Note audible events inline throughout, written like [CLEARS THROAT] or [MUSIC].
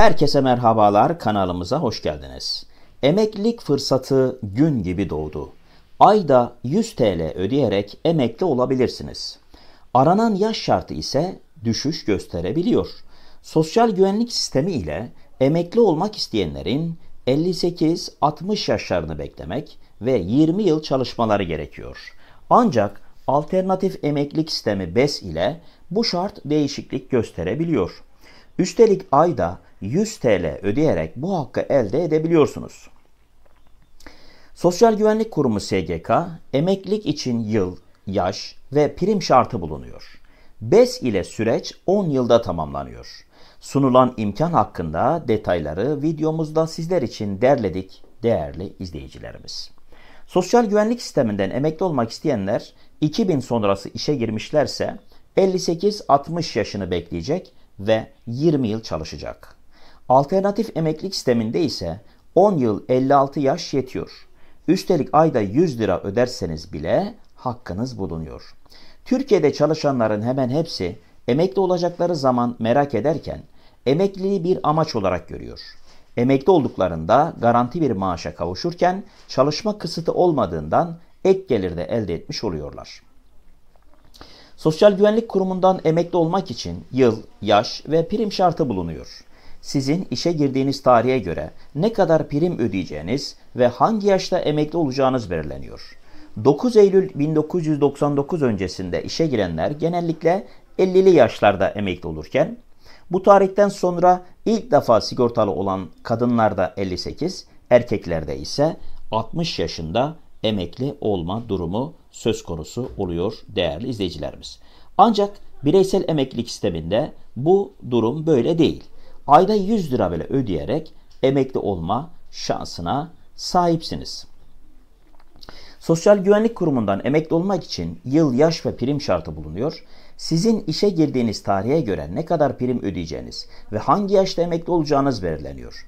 Herkese merhabalar, kanalımıza hoş geldiniz. Emeklilik fırsatı gün gibi doğdu. Ayda 100 TL ödeyerek emekli olabilirsiniz. Aranan yaş şartı ise düşüş gösterebiliyor. Sosyal güvenlik sistemi ile emekli olmak isteyenlerin 58-60 yaşlarını beklemek ve 20 yıl çalışmaları gerekiyor. Ancak alternatif emeklilik sistemi BES ile bu şart değişiklik gösterebiliyor. Üstelik ayda 100 TL ödeyerek bu hakkı elde edebiliyorsunuz. Sosyal Güvenlik Kurumu SGK, emeklilik için yıl, yaş ve prim şartı bulunuyor. BES ile süreç 10 yılda tamamlanıyor. Sunulan imkan hakkında detayları videomuzda sizler için derledik değerli izleyicilerimiz. Sosyal güvenlik sisteminden emekli olmak isteyenler 2000 sonrası işe girmişlerse 58-60 yaşını bekleyecek ve 20 yıl çalışacak. Alternatif emeklilik sisteminde ise 10 yıl 56 yaş yetiyor. Üstelik ayda 100 lira öderseniz bile hakkınız bulunuyor. Türkiye'de çalışanların hemen hepsi emekli olacakları zaman merak ederken emekliliği bir amaç olarak görüyor. Emekli olduklarında garanti bir maaşa kavuşurken çalışma kısıtı olmadığından ek gelir de elde etmiş oluyorlar. Sosyal Güvenlik Kurumu'ndan emekli olmak için yıl, yaş ve prim şartı bulunuyor sizin işe girdiğiniz tarihe göre ne kadar prim ödeyeceğiniz ve hangi yaşta emekli olacağınız belirleniyor. 9 Eylül 1999 öncesinde işe girenler genellikle 50'li yaşlarda emekli olurken bu tarihten sonra ilk defa sigortalı olan kadınlarda 58, erkeklerde ise 60 yaşında emekli olma durumu söz konusu oluyor değerli izleyicilerimiz. Ancak bireysel emeklilik sisteminde bu durum böyle değil ayda 100 lira bile ödeyerek emekli olma şansına sahipsiniz. Sosyal Güvenlik Kurumu'ndan emekli olmak için yıl, yaş ve prim şartı bulunuyor. Sizin işe girdiğiniz tarihe göre ne kadar prim ödeyeceğiniz ve hangi yaşta emekli olacağınız belirleniyor.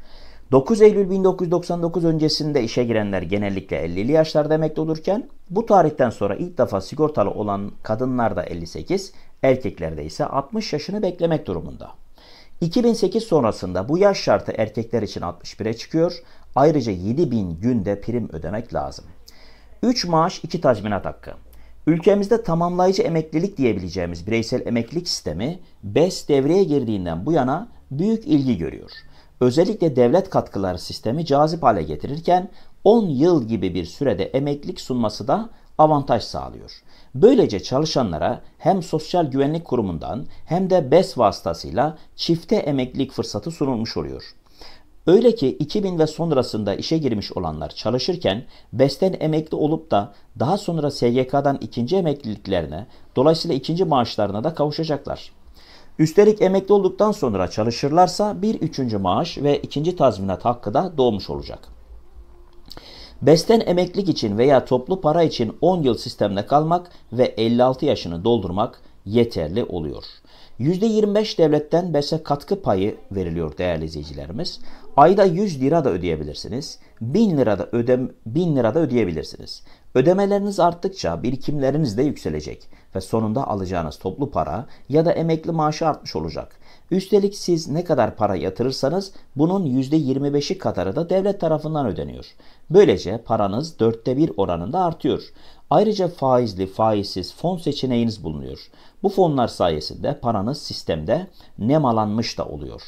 9 Eylül 1999 öncesinde işe girenler genellikle 50'li yaşlarda emekli olurken bu tarihten sonra ilk defa sigortalı olan kadınlarda 58, erkeklerde ise 60 yaşını beklemek durumunda. 2008 sonrasında bu yaş şartı erkekler için 61'e çıkıyor. Ayrıca 7000 günde prim ödemek lazım. 3 maaş 2 tazminat hakkı. Ülkemizde tamamlayıcı emeklilik diyebileceğimiz bireysel emeklilik sistemi BES devreye girdiğinden bu yana büyük ilgi görüyor. Özellikle devlet katkıları sistemi cazip hale getirirken 10 yıl gibi bir sürede emeklilik sunması da avantaj sağlıyor. Böylece çalışanlara hem Sosyal Güvenlik Kurumu'ndan hem de BES vasıtasıyla çifte emeklilik fırsatı sunulmuş oluyor. Öyle ki 2000 ve sonrasında işe girmiş olanlar çalışırken BES'ten emekli olup da daha sonra SGK'dan ikinci emekliliklerine dolayısıyla ikinci maaşlarına da kavuşacaklar. Üstelik emekli olduktan sonra çalışırlarsa bir üçüncü maaş ve ikinci tazminat hakkı da doğmuş olacak. Besten emeklilik için veya toplu para için 10 yıl sistemde kalmak ve 56 yaşını doldurmak yeterli oluyor. %25 devletten BES'e katkı payı veriliyor değerli izleyicilerimiz. Ayda 100 lira da ödeyebilirsiniz. 1000 lira da, ödem, 1000 lira da ödeyebilirsiniz. Ödemeleriniz arttıkça birikimleriniz de yükselecek ve sonunda alacağınız toplu para ya da emekli maaşı artmış olacak. Üstelik siz ne kadar para yatırırsanız bunun %25'i kadarı da devlet tarafından ödeniyor. Böylece paranız dörtte bir oranında artıyor. Ayrıca faizli, faizsiz fon seçeneğiniz bulunuyor. Bu fonlar sayesinde paranız sistemde nemalanmış da oluyor.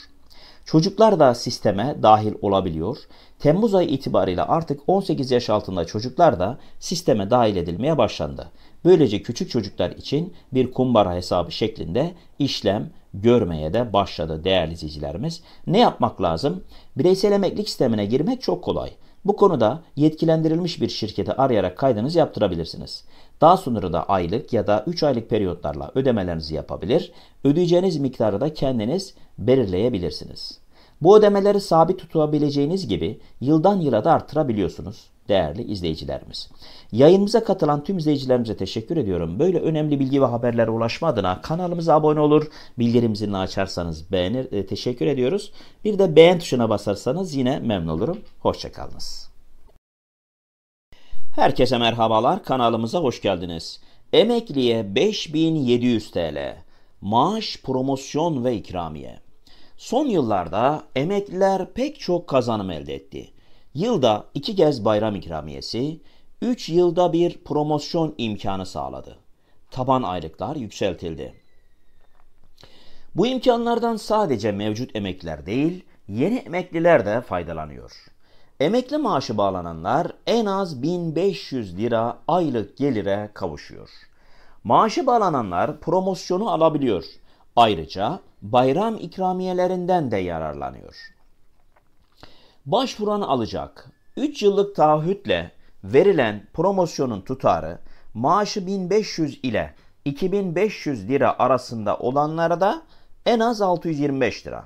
Çocuklar da sisteme dahil olabiliyor. Temmuz ayı itibariyle artık 18 yaş altında çocuklar da sisteme dahil edilmeye başlandı. Böylece küçük çocuklar için bir kumbara hesabı şeklinde işlem görmeye de başladı değerli izleyicilerimiz. Ne yapmak lazım? Bireysel emeklilik sistemine girmek çok kolay. Bu konuda yetkilendirilmiş bir şirketi arayarak kaydınızı yaptırabilirsiniz. Daha sonra da aylık ya da 3 aylık periyotlarla ödemelerinizi yapabilir, ödeyeceğiniz miktarı da kendiniz belirleyebilirsiniz. Bu ödemeleri sabit tutabileceğiniz gibi yıldan yıla da artırabiliyorsunuz değerli izleyicilerimiz. Yayınımıza katılan tüm izleyicilerimize teşekkür ediyorum. Böyle önemli bilgi ve haberlere ulaşma adına kanalımıza abone olur, bildirim açarsanız beğenir, e, teşekkür ediyoruz. Bir de beğen tuşuna basarsanız yine memnun olurum. Hoşçakalınız. Herkese merhabalar, kanalımıza hoş geldiniz. Emekliye 5700 TL, maaş, promosyon ve ikramiye. Son yıllarda emekliler pek çok kazanım elde etti. Yılda iki kez bayram ikramiyesi, üç yılda bir promosyon imkanı sağladı. Taban aylıklar yükseltildi. Bu imkanlardan sadece mevcut emekliler değil, yeni emekliler de faydalanıyor. Emekli maaşı bağlananlar en az 1500 lira aylık gelire kavuşuyor. Maaşı bağlananlar promosyonu alabiliyor. Ayrıca bayram ikramiyelerinden de yararlanıyor. Başvuran alacak. 3 yıllık taahhütle verilen promosyonun tutarı maaşı 1500 ile 2500 lira arasında olanlara da en az 625 lira.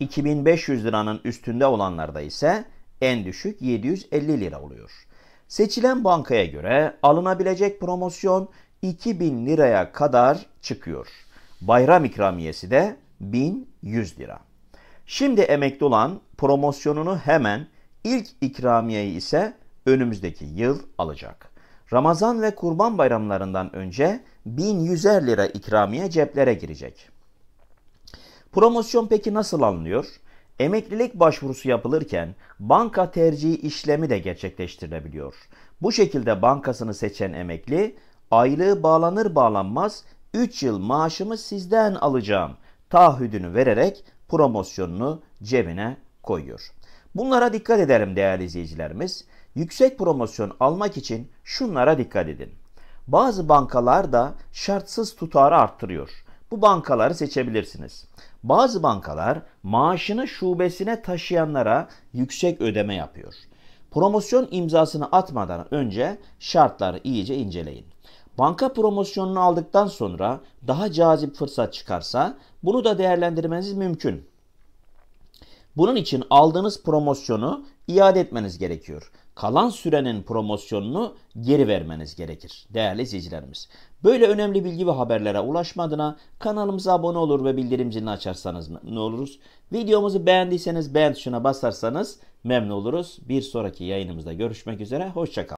2500 liranın üstünde olanlarda ise en düşük 750 lira oluyor. Seçilen bankaya göre alınabilecek promosyon 2000 liraya kadar çıkıyor. Bayram ikramiyesi de 1100 lira. Şimdi emekli olan promosyonunu hemen ilk ikramiyeyi ise önümüzdeki yıl alacak. Ramazan ve kurban bayramlarından önce 1100'er lira ikramiye ceplere girecek. Promosyon peki nasıl alınıyor? Emeklilik başvurusu yapılırken banka tercihi işlemi de gerçekleştirilebiliyor. Bu şekilde bankasını seçen emekli aylığı bağlanır bağlanmaz 3 yıl maaşımı sizden alacağım taahhüdünü vererek promosyonunu cebine koyuyor. Bunlara dikkat edelim değerli izleyicilerimiz. Yüksek promosyon almak için şunlara dikkat edin. Bazı bankalar da şartsız tutarı arttırıyor. Bu bankaları seçebilirsiniz. Bazı bankalar maaşını şubesine taşıyanlara yüksek ödeme yapıyor. Promosyon imzasını atmadan önce şartları iyice inceleyin. Banka promosyonunu aldıktan sonra daha cazip fırsat çıkarsa bunu da değerlendirmeniz mümkün. Bunun için aldığınız promosyonu iade etmeniz gerekiyor. Kalan sürenin promosyonunu geri vermeniz gerekir değerli izleyicilerimiz. Böyle önemli bilgi ve haberlere ulaşmadığına kanalımıza abone olur ve bildirim zilini açarsanız ne oluruz. Videomuzu beğendiyseniz beğen tuşuna basarsanız memnun oluruz. Bir sonraki yayınımızda görüşmek üzere. Hoşçakalın.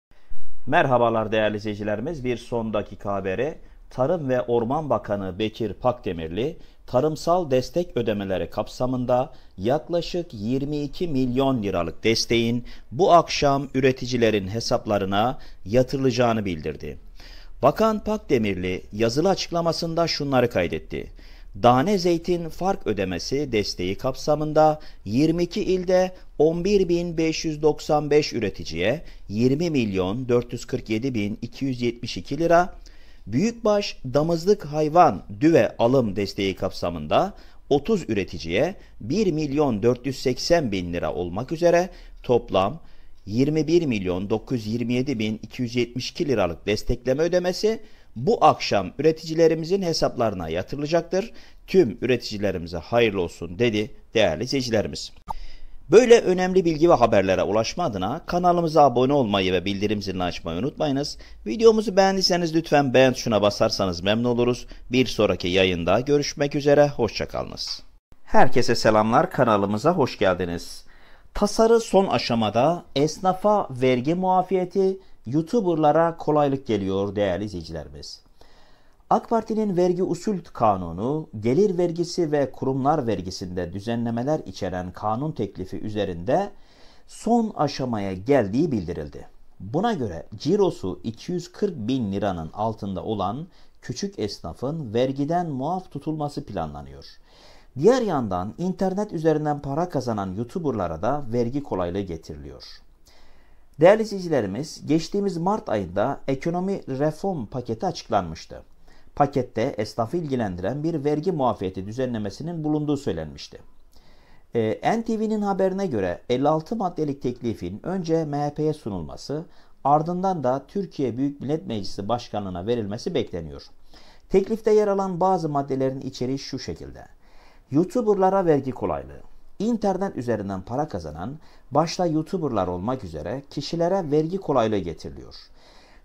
Merhabalar değerli izleyicilerimiz. Bir son dakika haberi. Tarım ve Orman Bakanı Bekir Pakdemirli tarımsal destek ödemeleri kapsamında yaklaşık 22 milyon liralık desteğin bu akşam üreticilerin hesaplarına yatırılacağını bildirdi. Bakan Pakdemirli yazılı açıklamasında şunları kaydetti. Dane zeytin fark ödemesi desteği kapsamında 22 ilde 11.595 üreticiye 20 milyon 447.272 lira, Büyükbaş damızlık hayvan düve alım desteği kapsamında 30 üreticiye 1 milyon 480 bin lira olmak üzere toplam 21 milyon 927 bin 272 liralık destekleme ödemesi bu akşam üreticilerimizin hesaplarına yatırılacaktır. Tüm üreticilerimize hayırlı olsun dedi değerli seyircilerimiz. Böyle önemli bilgi ve haberlere ulaşma adına kanalımıza abone olmayı ve bildirim zilini açmayı unutmayınız. Videomuzu beğendiyseniz lütfen beğen tuşuna basarsanız memnun oluruz. Bir sonraki yayında görüşmek üzere, hoşçakalınız. Herkese selamlar, kanalımıza hoş geldiniz. Tasarı son aşamada esnafa vergi muafiyeti, YouTuber'lara kolaylık geliyor değerli izleyicilerimiz. AK Parti'nin vergi usul kanunu, gelir vergisi ve kurumlar vergisinde düzenlemeler içeren kanun teklifi üzerinde son aşamaya geldiği bildirildi. Buna göre cirosu 240 bin liranın altında olan küçük esnafın vergiden muaf tutulması planlanıyor. Diğer yandan internet üzerinden para kazanan YouTuber'lara da vergi kolaylığı getiriliyor. Değerli izleyicilerimiz, geçtiğimiz Mart ayında ekonomi reform paketi açıklanmıştı pakette esnafı ilgilendiren bir vergi muafiyeti düzenlemesinin bulunduğu söylenmişti. E, ee, NTV'nin haberine göre 56 maddelik teklifin önce MHP'ye sunulması ardından da Türkiye Büyük Millet Meclisi Başkanlığı'na verilmesi bekleniyor. Teklifte yer alan bazı maddelerin içeriği şu şekilde. YouTuber'lara vergi kolaylığı. İnternet üzerinden para kazanan başta YouTuber'lar olmak üzere kişilere vergi kolaylığı getiriliyor.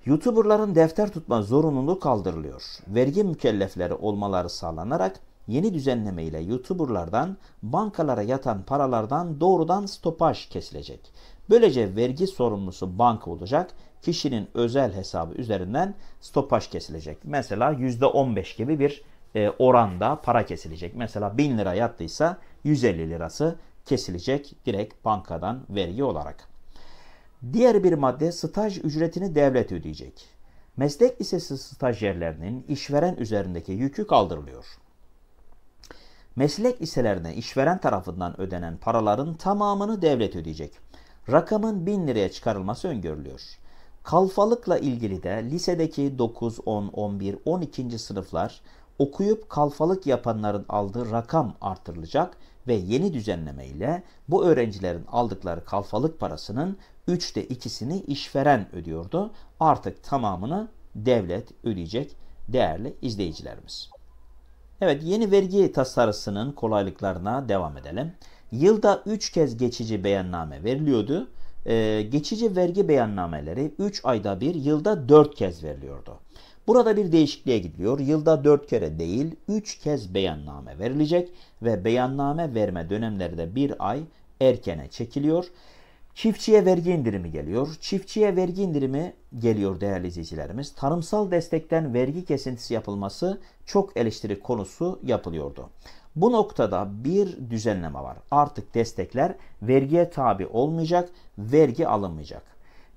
YouTuberların defter tutma zorunluluğu kaldırılıyor. Vergi mükellefleri olmaları sağlanarak yeni düzenleme ile YouTuberlardan bankalara yatan paralardan doğrudan stopaj kesilecek. Böylece vergi sorumlusu banka olacak, kişinin özel hesabı üzerinden stopaj kesilecek. Mesela %15 gibi bir e, oranda para kesilecek. Mesela 1000 lira yattıysa 150 lirası kesilecek direkt bankadan vergi olarak. Diğer bir madde staj ücretini devlet ödeyecek. Meslek lisesi stajyerlerinin işveren üzerindeki yükü kaldırılıyor. Meslek liselerine işveren tarafından ödenen paraların tamamını devlet ödeyecek. Rakamın 1000 liraya çıkarılması öngörülüyor. Kalfalıkla ilgili de lisedeki 9, 10, 11, 12. sınıflar okuyup kalfalık yapanların aldığı rakam artırılacak ve yeni düzenleme ile bu öğrencilerin aldıkları kalfalık parasının Üçte ikisini işveren ödüyordu. Artık tamamını devlet ödeyecek değerli izleyicilerimiz. Evet yeni vergi tasarısının kolaylıklarına devam edelim. Yılda 3 kez geçici beyanname veriliyordu. Ee, geçici vergi beyannameleri 3 ayda bir yılda 4 kez veriliyordu. Burada bir değişikliğe gidiliyor. Yılda 4 kere değil 3 kez beyanname verilecek ve beyanname verme dönemleri de 1 ay erkene çekiliyor. Çiftçiye vergi indirimi geliyor. Çiftçiye vergi indirimi geliyor değerli izleyicilerimiz. Tarımsal destekten vergi kesintisi yapılması çok eleştiri konusu yapılıyordu. Bu noktada bir düzenleme var. Artık destekler vergiye tabi olmayacak, vergi alınmayacak.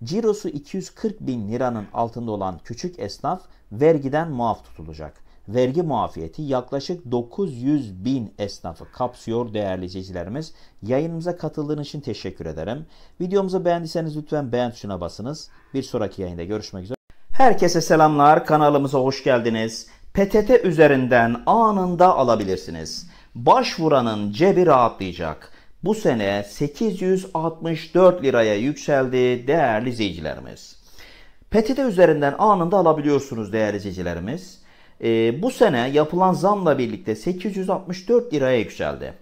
Cirosu 240 bin liranın altında olan küçük esnaf vergiden muaf tutulacak vergi muafiyeti yaklaşık 900 bin esnafı kapsıyor değerli izleyicilerimiz. Yayınımıza katıldığınız için teşekkür ederim. Videomuzu beğendiyseniz lütfen beğen tuşuna basınız. Bir sonraki yayında görüşmek üzere. Herkese selamlar. Kanalımıza hoş geldiniz. PTT üzerinden anında alabilirsiniz. Başvuranın cebi rahatlayacak. Bu sene 864 liraya yükseldi değerli izleyicilerimiz. PTT üzerinden anında alabiliyorsunuz değerli izleyicilerimiz e, bu sene yapılan zamla birlikte 864 liraya yükseldi.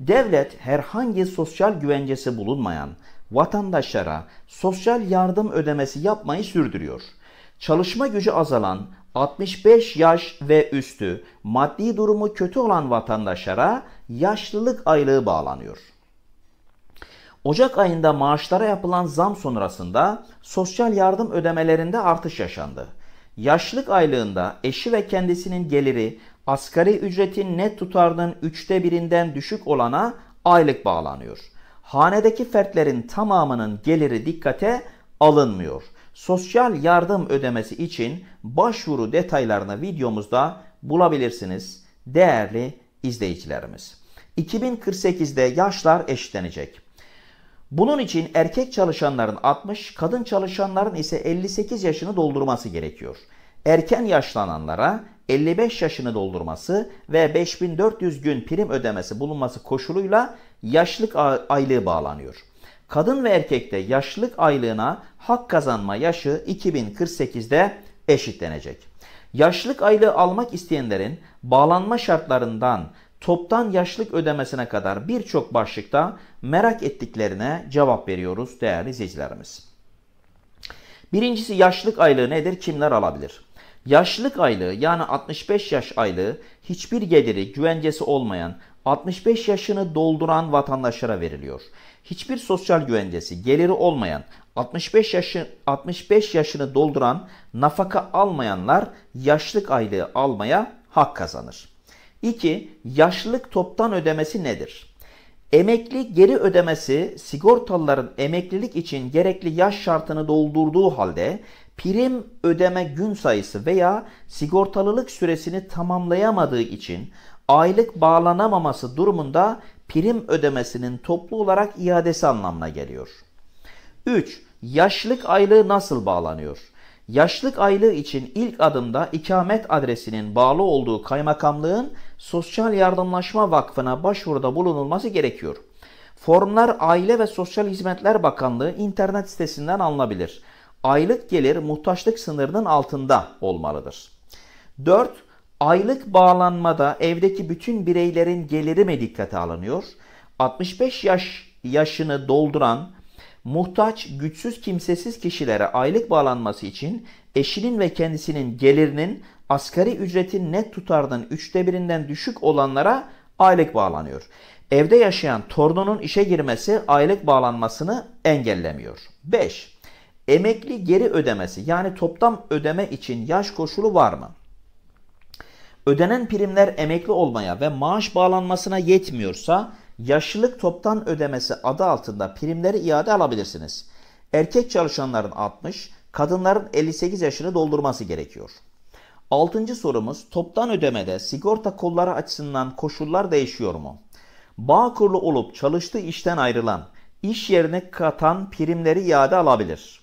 Devlet herhangi sosyal güvencesi bulunmayan vatandaşlara sosyal yardım ödemesi yapmayı sürdürüyor. Çalışma gücü azalan 65 yaş ve üstü maddi durumu kötü olan vatandaşlara yaşlılık aylığı bağlanıyor. Ocak ayında maaşlara yapılan zam sonrasında sosyal yardım ödemelerinde artış yaşandı. Yaşlık aylığında eşi ve kendisinin geliri asgari ücretin net tutarının üçte birinden düşük olana aylık bağlanıyor. Hanedeki fertlerin tamamının geliri dikkate alınmıyor. Sosyal yardım ödemesi için başvuru detaylarını videomuzda bulabilirsiniz değerli izleyicilerimiz. 2048'de yaşlar eşitlenecek. Bunun için erkek çalışanların 60, kadın çalışanların ise 58 yaşını doldurması gerekiyor. Erken yaşlananlara 55 yaşını doldurması ve 5400 gün prim ödemesi bulunması koşuluyla yaşlık aylığı bağlanıyor. Kadın ve erkekte yaşlılık aylığına hak kazanma yaşı 2048'de eşitlenecek. Yaşlılık aylığı almak isteyenlerin bağlanma şartlarından toptan yaşlık ödemesine kadar birçok başlıkta merak ettiklerine cevap veriyoruz değerli izleyicilerimiz. Birincisi yaşlık aylığı nedir? Kimler alabilir? Yaşlılık aylığı yani 65 yaş aylığı hiçbir geliri güvencesi olmayan 65 yaşını dolduran vatandaşlara veriliyor. Hiçbir sosyal güvencesi geliri olmayan 65 yaşı 65 yaşını dolduran nafaka almayanlar yaşlık aylığı almaya hak kazanır. 2. Yaşlılık toptan ödemesi nedir? Emekli geri ödemesi sigortalıların emeklilik için gerekli yaş şartını doldurduğu halde prim ödeme gün sayısı veya sigortalılık süresini tamamlayamadığı için aylık bağlanamaması durumunda prim ödemesinin toplu olarak iadesi anlamına geliyor. 3. Yaşlık aylığı nasıl bağlanıyor? Yaşlık aylığı için ilk adımda ikamet adresinin bağlı olduğu kaymakamlığın Sosyal Yardımlaşma Vakfı'na başvuruda bulunulması gerekiyor. Formlar Aile ve Sosyal Hizmetler Bakanlığı internet sitesinden alınabilir. Aylık gelir muhtaçlık sınırının altında olmalıdır. 4. Aylık bağlanmada evdeki bütün bireylerin geliri mi dikkate alınıyor? 65 yaş yaşını dolduran muhtaç, güçsüz, kimsesiz kişilere aylık bağlanması için eşinin ve kendisinin gelirinin asgari ücretin net tutarının üçte birinden düşük olanlara aylık bağlanıyor. Evde yaşayan torununun işe girmesi aylık bağlanmasını engellemiyor. 5. Emekli geri ödemesi yani toplam ödeme için yaş koşulu var mı? Ödenen primler emekli olmaya ve maaş bağlanmasına yetmiyorsa yaşlılık toptan ödemesi adı altında primleri iade alabilirsiniz. Erkek çalışanların 60, kadınların 58 yaşını doldurması gerekiyor. Altıncı sorumuz toptan ödemede sigorta kolları açısından koşullar değişiyor mu? Bağ kurulu olup çalıştığı işten ayrılan, iş yerine katan primleri iade alabilir.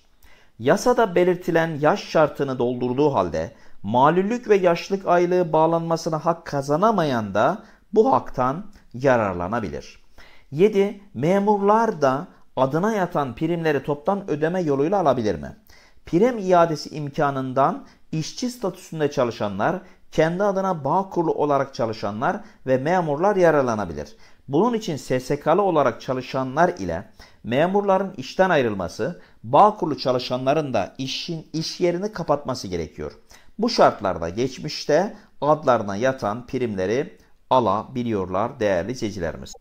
Yasada belirtilen yaş şartını doldurduğu halde malüllük ve yaşlılık aylığı bağlanmasına hak kazanamayan da bu haktan yararlanabilir. 7. Memurlar da adına yatan primleri toptan ödeme yoluyla alabilir mi? Prim iadesi imkanından işçi statüsünde çalışanlar, kendi adına bağ kurulu olarak çalışanlar ve memurlar yararlanabilir. Bunun için SSK'lı olarak çalışanlar ile memurların işten ayrılması, bağ kurulu çalışanların da işin iş yerini kapatması gerekiyor. Bu şartlarda geçmişte adlarına yatan primleri alabiliyorlar değerli izleyicilerimiz.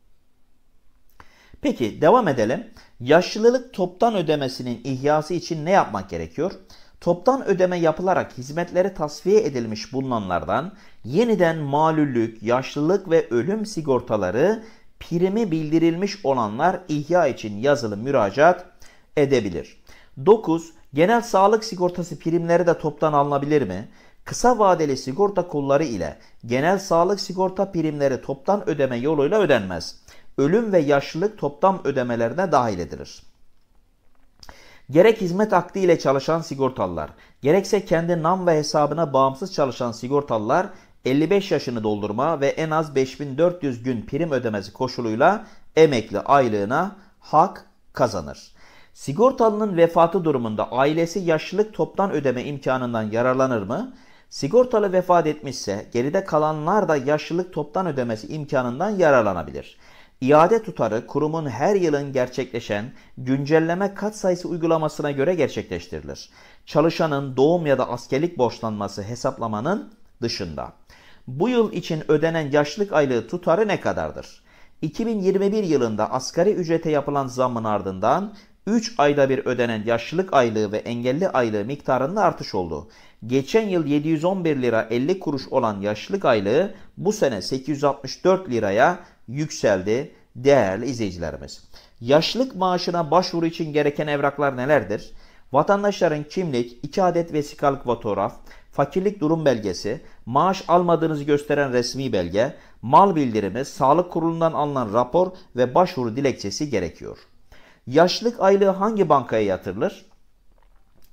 Peki devam edelim. Yaşlılık toptan ödemesinin ihyası için ne yapmak gerekiyor? Toptan ödeme yapılarak hizmetleri tasfiye edilmiş bulunanlardan yeniden malüllük, yaşlılık ve ölüm sigortaları primi bildirilmiş olanlar ihya için yazılı müracaat edebilir. 9. Genel sağlık sigortası primleri de toptan alınabilir mi? kısa vadeli sigorta kolları ile genel sağlık sigorta primleri toptan ödeme yoluyla ödenmez. Ölüm ve yaşlılık toptan ödemelerine dahil edilir. Gerek hizmet akdi ile çalışan sigortalılar, gerekse kendi nam ve hesabına bağımsız çalışan sigortalılar 55 yaşını doldurma ve en az 5400 gün prim ödemesi koşuluyla emekli aylığına hak kazanır. Sigortalının vefatı durumunda ailesi yaşlılık toptan ödeme imkanından yararlanır mı? Sigortalı vefat etmişse geride kalanlar da yaşlılık toptan ödemesi imkanından yararlanabilir. İade tutarı kurumun her yılın gerçekleşen güncelleme katsayısı uygulamasına göre gerçekleştirilir. Çalışanın doğum ya da askerlik borçlanması hesaplamanın dışında. Bu yıl için ödenen yaşlılık aylığı tutarı ne kadardır? 2021 yılında asgari ücrete yapılan zammın ardından 3 ayda bir ödenen yaşlılık aylığı ve engelli aylığı miktarında artış oldu. Geçen yıl 711 lira 50 kuruş olan yaşlılık aylığı bu sene 864 liraya yükseldi değerli izleyicilerimiz. Yaşlılık maaşına başvuru için gereken evraklar nelerdir? Vatandaşların kimlik, 2 adet vesikalık fotoğraf, fakirlik durum belgesi, maaş almadığınızı gösteren resmi belge, mal bildirimi, sağlık kurulundan alınan rapor ve başvuru dilekçesi gerekiyor. Yaşlık aylığı hangi bankaya yatırılır?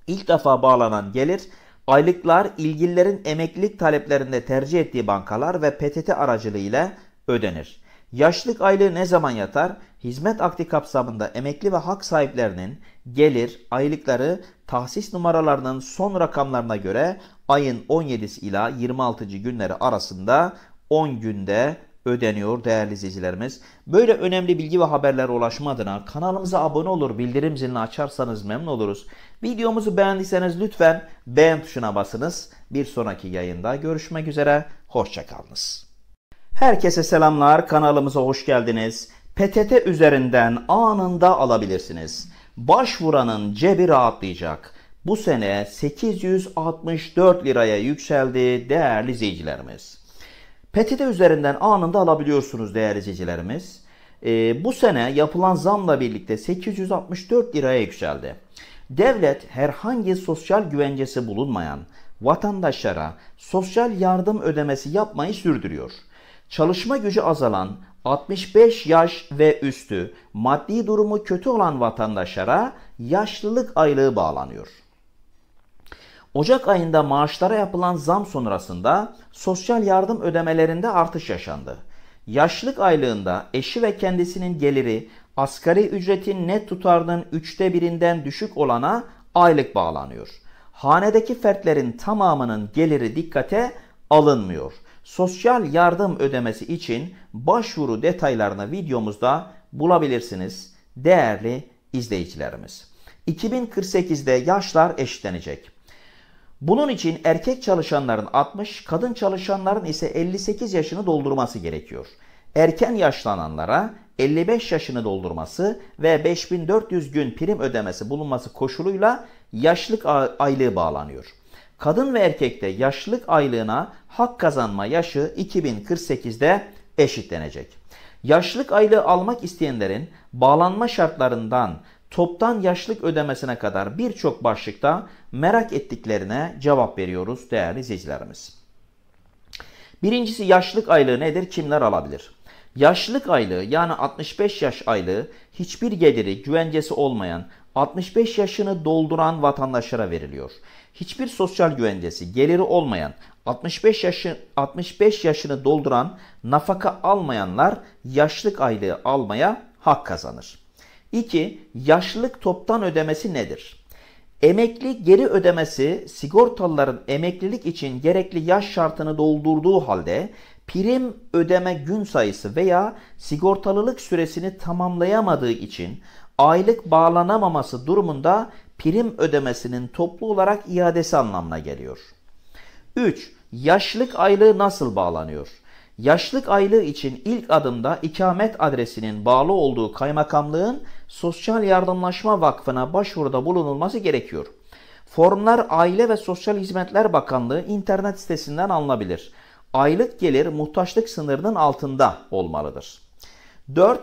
İlk defa bağlanan gelir aylıklar ilgililerin emeklilik taleplerinde tercih ettiği bankalar ve PTT aracılığıyla ödenir. Yaşlık aylığı ne zaman yatar? Hizmet akti kapsamında emekli ve hak sahiplerinin gelir, aylıkları tahsis numaralarının son rakamlarına göre ayın 17 ila 26. günleri arasında 10 günde ödeniyor değerli izleyicilerimiz. Böyle önemli bilgi ve haberlere ulaşma adına kanalımıza abone olur, bildirim zilini açarsanız memnun oluruz. Videomuzu beğendiyseniz lütfen beğen tuşuna basınız. Bir sonraki yayında görüşmek üzere, hoşçakalınız. Herkese selamlar, kanalımıza hoş geldiniz. PTT üzerinden anında alabilirsiniz. Başvuranın cebi rahatlayacak. Bu sene 864 liraya yükseldi değerli izleyicilerimiz. PTT üzerinden anında alabiliyorsunuz değerli izleyicilerimiz. E, bu sene yapılan zamla birlikte 864 liraya yükseldi. Devlet herhangi sosyal güvencesi bulunmayan vatandaşlara sosyal yardım ödemesi yapmayı sürdürüyor. Çalışma gücü azalan 65 yaş ve üstü maddi durumu kötü olan vatandaşlara yaşlılık aylığı bağlanıyor. Ocak ayında maaşlara yapılan zam sonrasında sosyal yardım ödemelerinde artış yaşandı. Yaşlık aylığında eşi ve kendisinin geliri asgari ücretin net tutarının üçte birinden düşük olana aylık bağlanıyor. Hanedeki fertlerin tamamının geliri dikkate alınmıyor. Sosyal yardım ödemesi için başvuru detaylarını videomuzda bulabilirsiniz değerli izleyicilerimiz. 2048'de yaşlar eşitlenecek. Bunun için erkek çalışanların 60, kadın çalışanların ise 58 yaşını doldurması gerekiyor. Erken yaşlananlara 55 yaşını doldurması ve 5400 gün prim ödemesi bulunması koşuluyla yaşlılık aylığı bağlanıyor. Kadın ve erkekte yaşlılık aylığına hak kazanma yaşı 2048'de eşitlenecek. Yaşlılık aylığı almak isteyenlerin bağlanma şartlarından toptan yaşlık ödemesine kadar birçok başlıkta merak ettiklerine cevap veriyoruz değerli izleyicilerimiz. Birincisi yaşlık aylığı nedir? Kimler alabilir? Yaşlık aylığı yani 65 yaş aylığı hiçbir geliri güvencesi olmayan 65 yaşını dolduran vatandaşlara veriliyor. Hiçbir sosyal güvencesi geliri olmayan 65 yaşı 65 yaşını dolduran nafaka almayanlar yaşlık aylığı almaya hak kazanır. 2. Yaşlılık toptan ödemesi nedir? Emekli geri ödemesi sigortalıların emeklilik için gerekli yaş şartını doldurduğu halde prim ödeme gün sayısı veya sigortalılık süresini tamamlayamadığı için aylık bağlanamaması durumunda prim ödemesinin toplu olarak iadesi anlamına geliyor. 3. Yaşlılık aylığı nasıl bağlanıyor? Yaşlık aylığı için ilk adımda ikamet adresinin bağlı olduğu kaymakamlığın Sosyal Yardımlaşma Vakfı'na başvuruda bulunulması gerekiyor. Formlar Aile ve Sosyal Hizmetler Bakanlığı internet sitesinden alınabilir. Aylık gelir muhtaçlık sınırının altında olmalıdır. 4.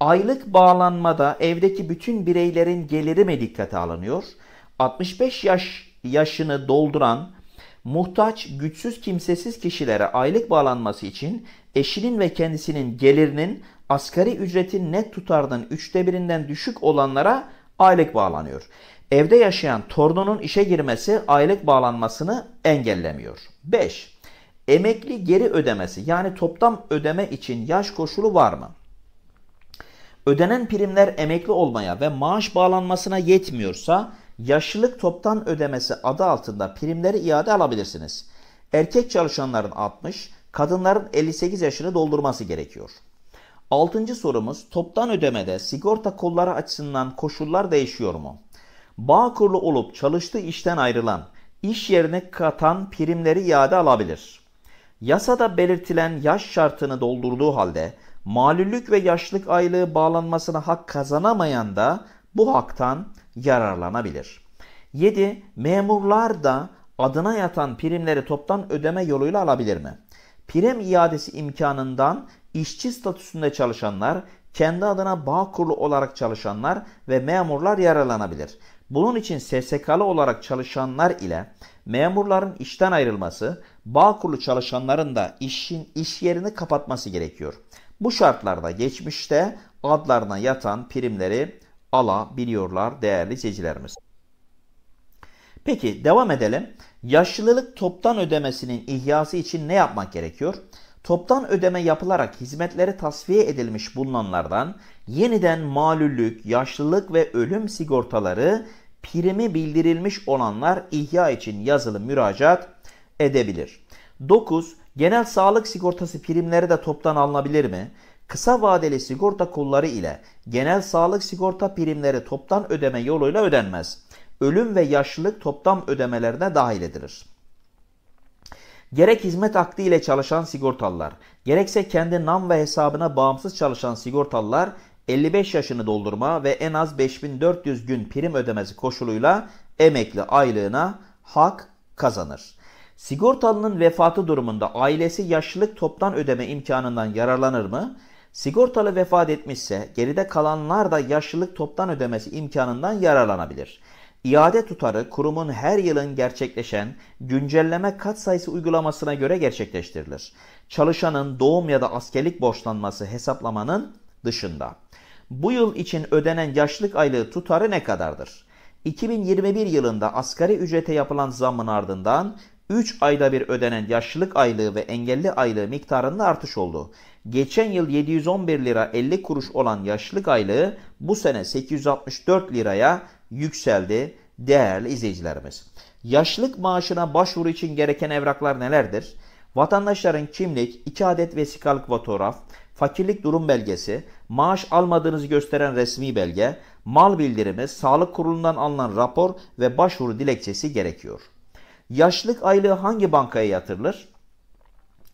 Aylık bağlanmada evdeki bütün bireylerin geliri mi dikkate alınıyor? 65 yaş yaşını dolduran muhtaç, güçsüz, kimsesiz kişilere aylık bağlanması için eşinin ve kendisinin gelirinin asgari ücretin net tutarının üçte birinden düşük olanlara aylık bağlanıyor. Evde yaşayan torununun işe girmesi aylık bağlanmasını engellemiyor. 5. Emekli geri ödemesi yani toplam ödeme için yaş koşulu var mı? Ödenen primler emekli olmaya ve maaş bağlanmasına yetmiyorsa yaşlılık toptan ödemesi adı altında primleri iade alabilirsiniz. Erkek çalışanların 60, kadınların 58 yaşını doldurması gerekiyor. Altıncı sorumuz toptan ödemede sigorta kolları açısından koşullar değişiyor mu? Bağ kurulu olup çalıştığı işten ayrılan, iş yerine katan primleri iade alabilir. Yasada belirtilen yaş şartını doldurduğu halde malüllük ve yaşlılık aylığı bağlanmasına hak kazanamayan da bu haktan yararlanabilir. 7. Memurlar da adına yatan primleri toptan ödeme yoluyla alabilir mi? Prim iadesi imkanından işçi statüsünde çalışanlar, kendi adına bağ kurulu olarak çalışanlar ve memurlar yararlanabilir. Bunun için SSK'lı olarak çalışanlar ile memurların işten ayrılması, bağ kurulu çalışanların da işin iş yerini kapatması gerekiyor. Bu şartlarda geçmişte adlarına yatan primleri alabiliyorlar değerli seyircilerimiz. Peki devam edelim. Yaşlılık toptan ödemesinin ihyası için ne yapmak gerekiyor? Toptan ödeme yapılarak hizmetleri tasfiye edilmiş bulunanlardan yeniden malüllük, yaşlılık ve ölüm sigortaları primi bildirilmiş olanlar ihya için yazılı müracaat edebilir. 9. Genel sağlık sigortası primleri de toptan alınabilir mi? kısa vadeli sigorta kulları ile genel sağlık sigorta primleri toptan ödeme yoluyla ödenmez. Ölüm ve yaşlılık toptan ödemelerine dahil edilir. Gerek hizmet akdi ile çalışan sigortalılar, gerekse kendi nam ve hesabına bağımsız çalışan sigortalılar 55 yaşını doldurma ve en az 5400 gün prim ödemesi koşuluyla emekli aylığına hak kazanır. Sigortalının vefatı durumunda ailesi yaşlılık toptan ödeme imkanından yararlanır mı? Sigortalı vefat etmişse geride kalanlar da yaşlılık toptan ödemesi imkanından yararlanabilir. İade tutarı kurumun her yılın gerçekleşen güncelleme katsayısı uygulamasına göre gerçekleştirilir. Çalışanın doğum ya da askerlik borçlanması hesaplamanın dışında. Bu yıl için ödenen yaşlılık aylığı tutarı ne kadardır? 2021 yılında asgari ücrete yapılan zammın ardından 3 ayda bir ödenen yaşlılık aylığı ve engelli aylığı miktarında artış oldu. Geçen yıl 711 lira 50 kuruş olan yaşlılık aylığı bu sene 864 liraya yükseldi değerli izleyicilerimiz. Yaşlılık maaşına başvuru için gereken evraklar nelerdir? Vatandaşların kimlik, 2 adet vesikalık fotoğraf, fakirlik durum belgesi, maaş almadığınızı gösteren resmi belge, mal bildirimi, sağlık kurulundan alınan rapor ve başvuru dilekçesi gerekiyor. Yaşlık aylığı hangi bankaya yatırılır?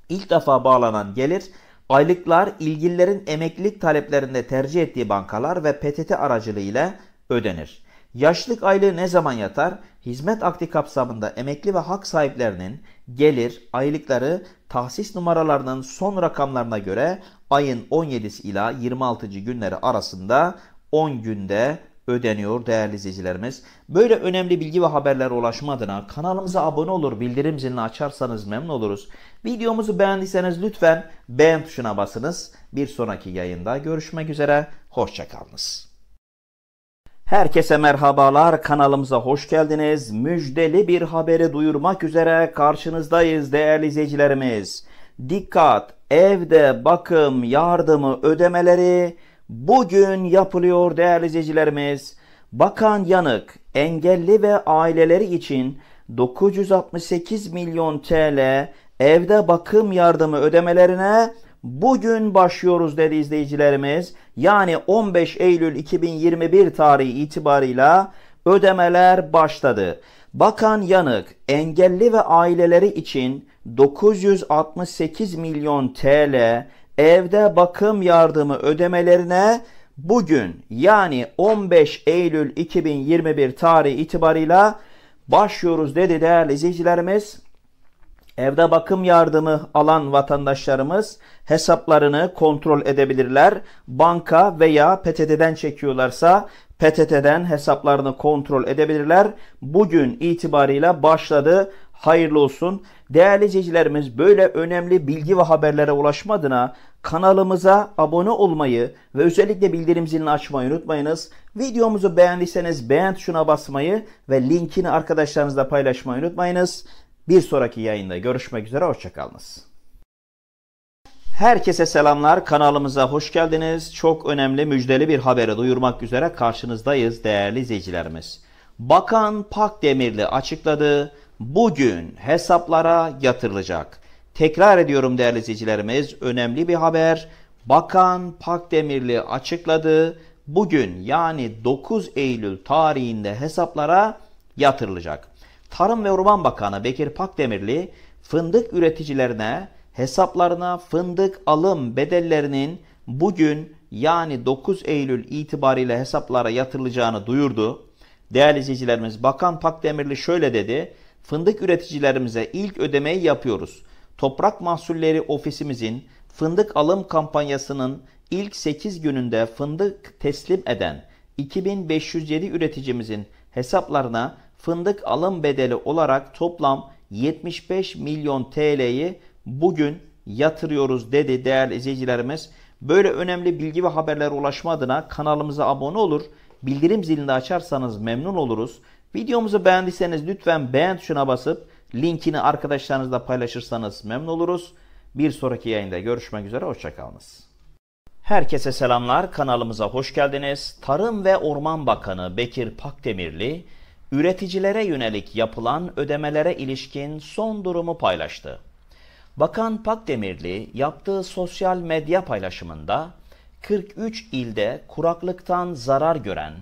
İlk defa bağlanan gelir aylıklar ilgililerin emeklilik taleplerinde tercih ettiği bankalar ve PTT aracılığıyla ödenir. Yaşlık aylığı ne zaman yatar? Hizmet akti kapsamında emekli ve hak sahiplerinin gelir, aylıkları tahsis numaralarının son rakamlarına göre ayın 17'si ila 26. günleri arasında 10 günde ödeniyor değerli izleyicilerimiz. Böyle önemli bilgi ve haberlere ulaşma adına kanalımıza abone olur, bildirim zilini açarsanız memnun oluruz. Videomuzu beğendiyseniz lütfen beğen tuşuna basınız. Bir sonraki yayında görüşmek üzere, hoşçakalınız. Herkese merhabalar, kanalımıza hoş geldiniz. Müjdeli bir haberi duyurmak üzere karşınızdayız değerli izleyicilerimiz. Dikkat! Evde bakım yardımı ödemeleri bugün yapılıyor değerli izleyicilerimiz. Bakan Yanık engelli ve aileleri için 968 milyon TL evde bakım yardımı ödemelerine bugün başlıyoruz dedi izleyicilerimiz. Yani 15 Eylül 2021 tarihi itibarıyla ödemeler başladı. Bakan Yanık engelli ve aileleri için 968 milyon TL evde bakım yardımı ödemelerine bugün yani 15 Eylül 2021 tarihi itibarıyla başlıyoruz dedi değerli izleyicilerimiz. Evde bakım yardımı alan vatandaşlarımız hesaplarını kontrol edebilirler. Banka veya PTT'den çekiyorlarsa PTT'den hesaplarını kontrol edebilirler. Bugün itibarıyla başladı. Hayırlı olsun. Değerli izleyicilerimiz böyle önemli bilgi ve haberlere ulaşmadığına kanalımıza abone olmayı ve özellikle bildirim zilini açmayı unutmayınız. Videomuzu beğendiyseniz beğen tuşuna basmayı ve linkini arkadaşlarınızla paylaşmayı unutmayınız. Bir sonraki yayında görüşmek üzere hoşçakalınız. Herkese selamlar. Kanalımıza hoş geldiniz. Çok önemli müjdeli bir haberi duyurmak üzere karşınızdayız değerli izleyicilerimiz. Bakan Pak Demirli açıkladı bugün hesaplara yatırılacak. Tekrar ediyorum değerli izleyicilerimiz önemli bir haber. Bakan Pakdemirli açıkladı. Bugün yani 9 Eylül tarihinde hesaplara yatırılacak. Tarım ve Orman Bakanı Bekir Pakdemirli fındık üreticilerine hesaplarına fındık alım bedellerinin bugün yani 9 Eylül itibariyle hesaplara yatırılacağını duyurdu. Değerli izleyicilerimiz Bakan Pakdemirli şöyle dedi fındık üreticilerimize ilk ödemeyi yapıyoruz. Toprak Mahsulleri Ofisimizin fındık alım kampanyasının ilk 8 gününde fındık teslim eden 2507 üreticimizin hesaplarına fındık alım bedeli olarak toplam 75 milyon TL'yi bugün yatırıyoruz dedi değerli izleyicilerimiz. Böyle önemli bilgi ve haberlere ulaşma adına kanalımıza abone olur, bildirim zilini açarsanız memnun oluruz. Videomuzu beğendiyseniz lütfen beğen tuşuna basıp linkini arkadaşlarınızla paylaşırsanız memnun oluruz. Bir sonraki yayında görüşmek üzere hoşçakalınız. Herkese selamlar kanalımıza hoş geldiniz. Tarım ve Orman Bakanı Bekir Pakdemirli üreticilere yönelik yapılan ödemelere ilişkin son durumu paylaştı. Bakan Pakdemirli yaptığı sosyal medya paylaşımında 43 ilde kuraklıktan zarar gören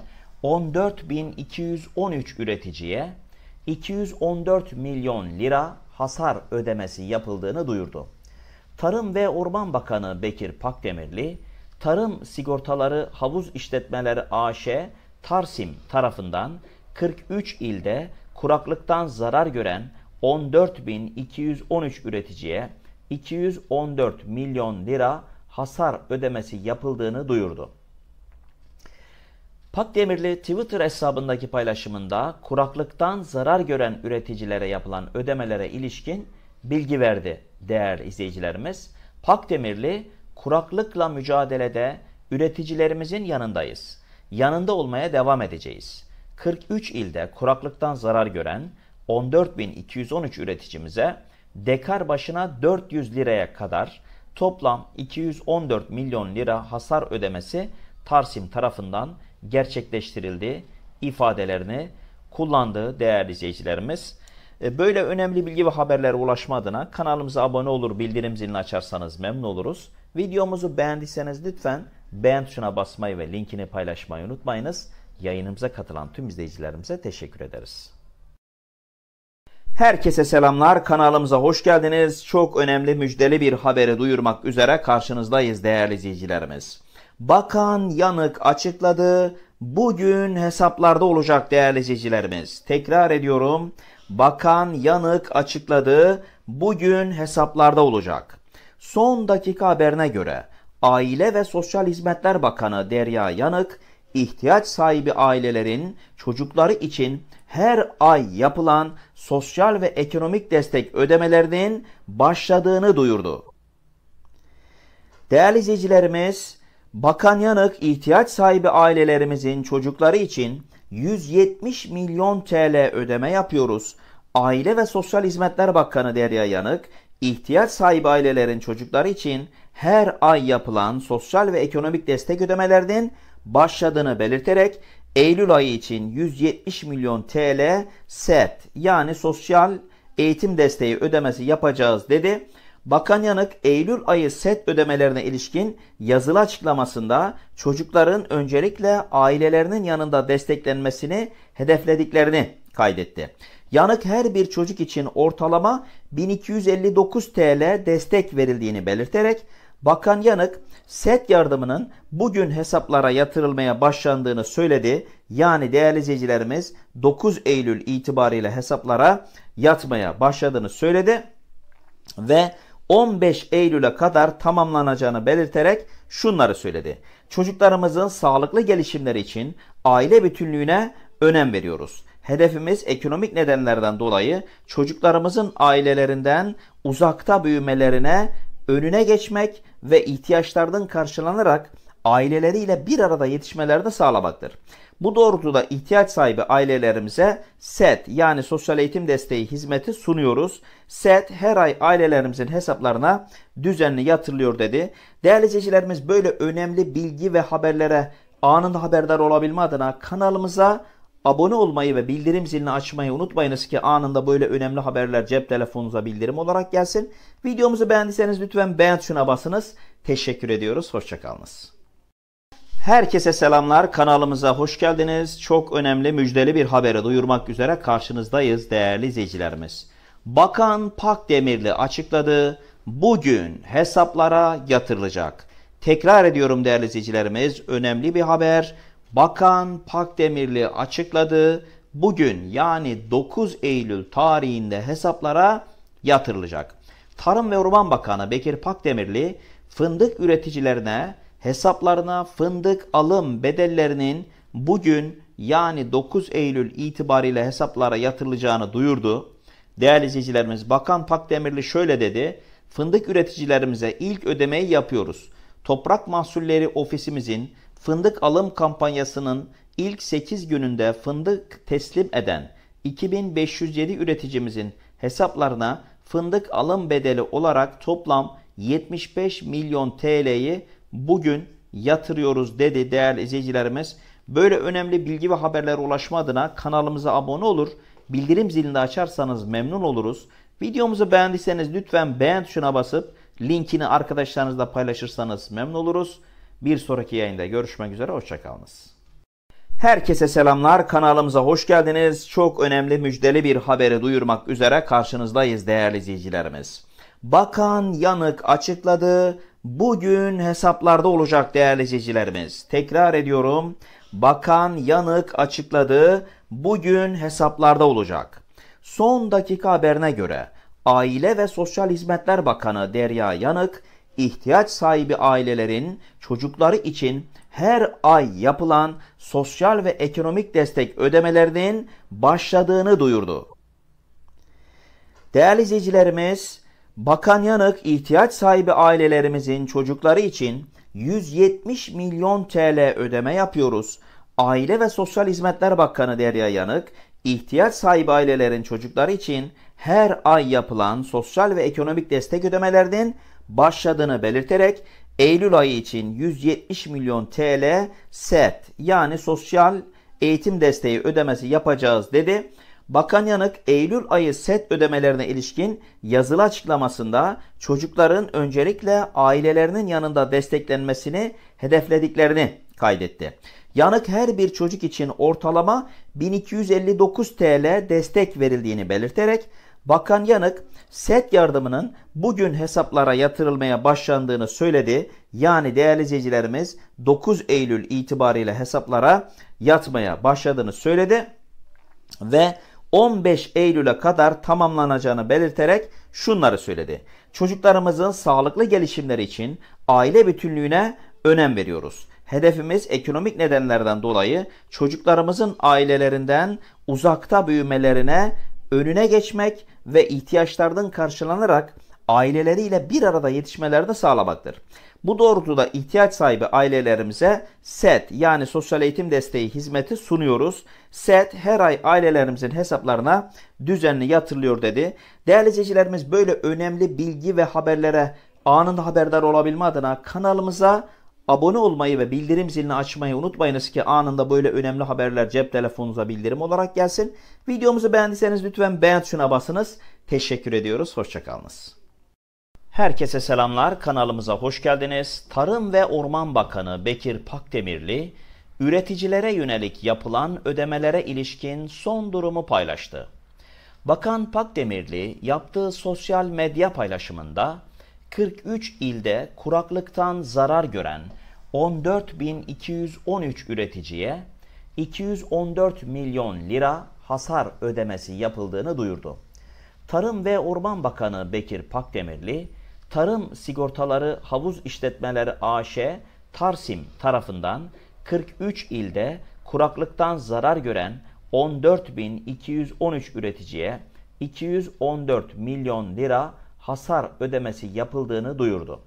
14.213 üreticiye 214 milyon lira hasar ödemesi yapıldığını duyurdu. Tarım ve Orman Bakanı Bekir Pakdemirli, Tarım Sigortaları Havuz İşletmeleri AŞ Tarsim tarafından 43 ilde kuraklıktan zarar gören 14.213 üreticiye 214 milyon lira hasar ödemesi yapıldığını duyurdu. Pak Demirli Twitter hesabındaki paylaşımında kuraklıktan zarar gören üreticilere yapılan ödemelere ilişkin bilgi verdi değerli izleyicilerimiz. Pak Demirli kuraklıkla mücadelede üreticilerimizin yanındayız. Yanında olmaya devam edeceğiz. 43 ilde kuraklıktan zarar gören 14.213 üreticimize dekar başına 400 liraya kadar toplam 214 milyon lira hasar ödemesi Tarsim tarafından gerçekleştirildi ifadelerini kullandı değerli izleyicilerimiz. E, böyle önemli bilgi ve haberlere ulaşma adına kanalımıza abone olur, bildirim zilini açarsanız memnun oluruz. Videomuzu beğendiyseniz lütfen beğen tuşuna basmayı ve linkini paylaşmayı unutmayınız. Yayınımıza katılan tüm izleyicilerimize teşekkür ederiz. Herkese selamlar. Kanalımıza hoş geldiniz. Çok önemli müjdeli bir haberi duyurmak üzere karşınızdayız değerli izleyicilerimiz. Bakan Yanık açıkladı. Bugün hesaplarda olacak değerli izleyicilerimiz. Tekrar ediyorum. Bakan Yanık açıkladı. Bugün hesaplarda olacak. Son dakika haberine göre Aile ve Sosyal Hizmetler Bakanı Derya Yanık, ihtiyaç sahibi ailelerin çocukları için her ay yapılan sosyal ve ekonomik destek ödemelerinin başladığını duyurdu. Değerli izleyicilerimiz, Bakan Yanık ihtiyaç sahibi ailelerimizin çocukları için 170 milyon TL ödeme yapıyoruz. Aile ve Sosyal Hizmetler Bakanı Derya Yanık, ihtiyaç sahibi ailelerin çocukları için her ay yapılan sosyal ve ekonomik destek ödemelerinin başladığını belirterek Eylül ayı için 170 milyon TL SET yani sosyal eğitim desteği ödemesi yapacağız dedi. Bakan Yanık Eylül ayı set ödemelerine ilişkin yazılı açıklamasında çocukların öncelikle ailelerinin yanında desteklenmesini hedeflediklerini kaydetti. Yanık her bir çocuk için ortalama 1259 TL destek verildiğini belirterek Bakan Yanık set yardımının bugün hesaplara yatırılmaya başlandığını söyledi. Yani değerli izleyicilerimiz 9 Eylül itibariyle hesaplara yatmaya başladığını söyledi ve 15 Eylül'e kadar tamamlanacağını belirterek şunları söyledi. Çocuklarımızın sağlıklı gelişimleri için aile bütünlüğüne önem veriyoruz. Hedefimiz ekonomik nedenlerden dolayı çocuklarımızın ailelerinden uzakta büyümelerine önüne geçmek ve ihtiyaçlardan karşılanarak aileleriyle bir arada yetişmelerini sağlamaktır. Bu doğrultuda ihtiyaç sahibi ailelerimize SET yani sosyal eğitim desteği hizmeti sunuyoruz. SET her ay ailelerimizin hesaplarına düzenli yatırılıyor dedi. Değerli izleyicilerimiz böyle önemli bilgi ve haberlere anında haberdar olabilme adına kanalımıza abone olmayı ve bildirim zilini açmayı unutmayınız ki anında böyle önemli haberler cep telefonunuza bildirim olarak gelsin. Videomuzu beğendiyseniz lütfen beğen tuşuna basınız. Teşekkür ediyoruz. Hoşçakalınız. Herkese selamlar. Kanalımıza hoş geldiniz. Çok önemli müjdeli bir haberi duyurmak üzere karşınızdayız değerli izleyicilerimiz. Bakan Pak Demirli açıkladı. Bugün hesaplara yatırılacak. Tekrar ediyorum değerli izleyicilerimiz. Önemli bir haber. Bakan Pak Demirli açıkladı. Bugün yani 9 Eylül tarihinde hesaplara yatırılacak. Tarım ve Orman Bakanı Bekir Pakdemirli fındık üreticilerine hesaplarına fındık alım bedellerinin bugün yani 9 Eylül itibariyle hesaplara yatırılacağını duyurdu. Değerli izleyicilerimiz Bakan Pakdemirli şöyle dedi. Fındık üreticilerimize ilk ödemeyi yapıyoruz. Toprak Mahsulleri Ofisimizin fındık alım kampanyasının ilk 8 gününde fındık teslim eden 2507 üreticimizin hesaplarına fındık alım bedeli olarak toplam 75 milyon TL'yi bugün yatırıyoruz dedi değerli izleyicilerimiz. Böyle önemli bilgi ve haberlere ulaşma adına kanalımıza abone olur. Bildirim zilini de açarsanız memnun oluruz. Videomuzu beğendiyseniz lütfen beğen tuşuna basıp linkini arkadaşlarınızla paylaşırsanız memnun oluruz. Bir sonraki yayında görüşmek üzere hoşçakalınız. Herkese selamlar. Kanalımıza hoş geldiniz. Çok önemli müjdeli bir haberi duyurmak üzere karşınızdayız değerli izleyicilerimiz. Bakan Yanık açıkladı. Bugün hesaplarda olacak değerli izleyicilerimiz. Tekrar ediyorum. Bakan Yanık açıkladı. Bugün hesaplarda olacak. Son dakika haberine göre Aile ve Sosyal Hizmetler Bakanı Derya Yanık, ihtiyaç sahibi ailelerin çocukları için her ay yapılan sosyal ve ekonomik destek ödemelerinin başladığını duyurdu. Değerli izleyicilerimiz, Bakan Yanık ihtiyaç sahibi ailelerimizin çocukları için 170 milyon TL ödeme yapıyoruz. Aile ve Sosyal Hizmetler Bakanı Derya Yanık, ihtiyaç sahibi ailelerin çocukları için her ay yapılan sosyal ve ekonomik destek ödemelerinin başladığını belirterek Eylül ayı için 170 milyon TL SET yani sosyal eğitim desteği ödemesi yapacağız dedi. Bakan Yanık Eylül ayı set ödemelerine ilişkin yazılı açıklamasında çocukların öncelikle ailelerinin yanında desteklenmesini hedeflediklerini kaydetti. Yanık her bir çocuk için ortalama 1259 TL destek verildiğini belirterek Bakan Yanık set yardımının bugün hesaplara yatırılmaya başlandığını söyledi. Yani değerli izleyicilerimiz 9 Eylül itibariyle hesaplara yatmaya başladığını söyledi ve 15 Eylül'e kadar tamamlanacağını belirterek şunları söyledi. Çocuklarımızın sağlıklı gelişimleri için aile bütünlüğüne önem veriyoruz. Hedefimiz ekonomik nedenlerden dolayı çocuklarımızın ailelerinden uzakta büyümelerine önüne geçmek ve ihtiyaçlarının karşılanarak aileleriyle bir arada yetişmelerini sağlamaktır. Bu doğrultuda ihtiyaç sahibi ailelerimize SET yani sosyal eğitim desteği hizmeti sunuyoruz. SET her ay ailelerimizin hesaplarına düzenli yatırılıyor dedi. Değerli izleyicilerimiz böyle önemli bilgi ve haberlere anında haberdar olabilme adına kanalımıza abone olmayı ve bildirim zilini açmayı unutmayınız ki anında böyle önemli haberler cep telefonunuza bildirim olarak gelsin. Videomuzu beğendiyseniz lütfen beğen tuşuna basınız. Teşekkür ediyoruz. Hoşçakalınız. Herkese selamlar. Kanalımıza hoş geldiniz. Tarım ve Orman Bakanı Bekir Pakdemirli, üreticilere yönelik yapılan ödemelere ilişkin son durumu paylaştı. Bakan Pakdemirli yaptığı sosyal medya paylaşımında 43 ilde kuraklıktan zarar gören 14.213 üreticiye 214 milyon lira hasar ödemesi yapıldığını duyurdu. Tarım ve Orman Bakanı Bekir Pakdemirli, Tarım Sigortaları Havuz İşletmeleri AŞ Tarsim tarafından 43 ilde kuraklıktan zarar gören 14.213 üreticiye 214 milyon lira hasar ödemesi yapıldığını duyurdu.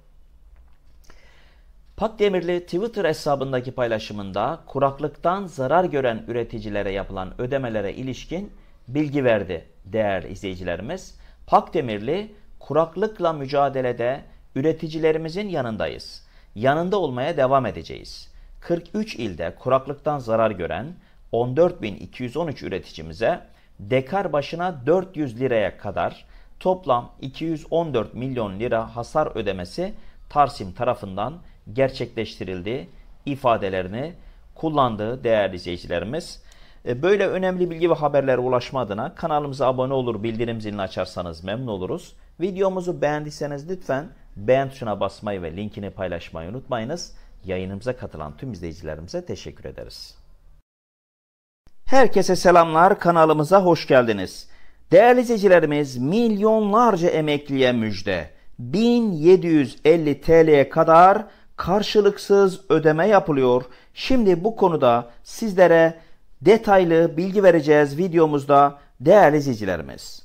Pak Demirli Twitter hesabındaki paylaşımında kuraklıktan zarar gören üreticilere yapılan ödemelere ilişkin bilgi verdi değerli izleyicilerimiz. Pak Demirli kuraklıkla mücadelede üreticilerimizin yanındayız. Yanında olmaya devam edeceğiz. 43 ilde kuraklıktan zarar gören 14.213 üreticimize dekar başına 400 liraya kadar toplam 214 milyon lira hasar ödemesi Tarsim tarafından gerçekleştirildi ifadelerini kullandığı değerli izleyicilerimiz. E, böyle önemli bilgi ve haberlere ulaşma adına kanalımıza abone olur, bildirim zilini açarsanız memnun oluruz. Videomuzu beğendiyseniz lütfen beğen tuşuna basmayı ve linkini paylaşmayı unutmayınız. Yayınımıza katılan tüm izleyicilerimize teşekkür ederiz. Herkese selamlar, kanalımıza hoş geldiniz. Değerli izleyicilerimiz, milyonlarca emekliye müjde. 1750 TL'ye kadar karşılıksız ödeme yapılıyor. Şimdi bu konuda sizlere detaylı bilgi vereceğiz videomuzda değerli izleyicilerimiz.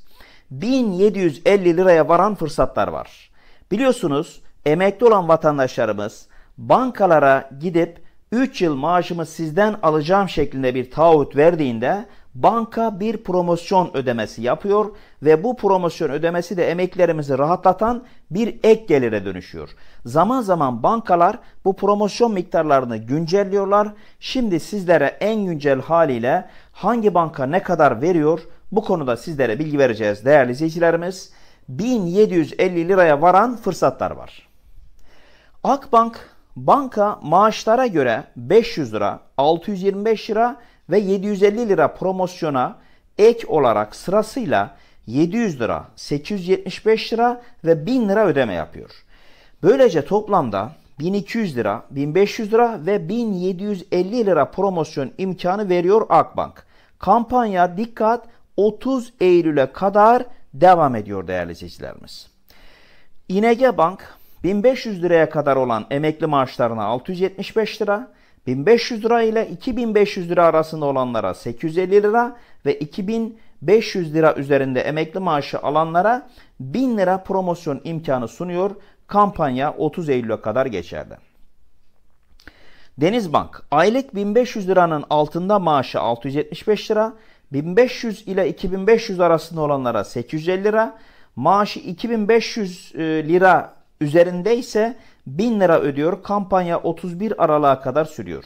1750 liraya varan fırsatlar var. Biliyorsunuz emekli olan vatandaşlarımız bankalara gidip 3 yıl maaşımı sizden alacağım şeklinde bir taahhüt verdiğinde banka bir promosyon ödemesi yapıyor ve bu promosyon ödemesi de emeklerimizi rahatlatan bir ek gelire dönüşüyor. Zaman zaman bankalar bu promosyon miktarlarını güncelliyorlar. Şimdi sizlere en güncel haliyle hangi banka ne kadar veriyor bu konuda sizlere bilgi vereceğiz değerli izleyicilerimiz. 1750 liraya varan fırsatlar var. Akbank banka maaşlara göre 500 lira, 625 lira ve 750 lira promosyona ek olarak sırasıyla 700 lira, 875 lira ve 1000 lira ödeme yapıyor. Böylece toplamda 1200 lira, 1500 lira ve 1750 lira promosyon imkanı veriyor Akbank. Kampanya dikkat 30 Eylül'e kadar devam ediyor değerli izleyicilerimiz. İnege Bank 1500 liraya kadar olan emekli maaşlarına 675 lira, 1500 lira ile 2500 lira arasında olanlara 850 lira ve 2500 lira üzerinde emekli maaşı alanlara 1000 lira promosyon imkanı sunuyor. Kampanya 30 Eylül'e kadar geçerli. Denizbank aylık 1500 liranın altında maaşı 675 lira, 1500 ile 2500 arasında olanlara 850 lira, maaşı 2500 e, lira üzerinde ise 1000 lira ödüyor. Kampanya 31 aralığa kadar sürüyor.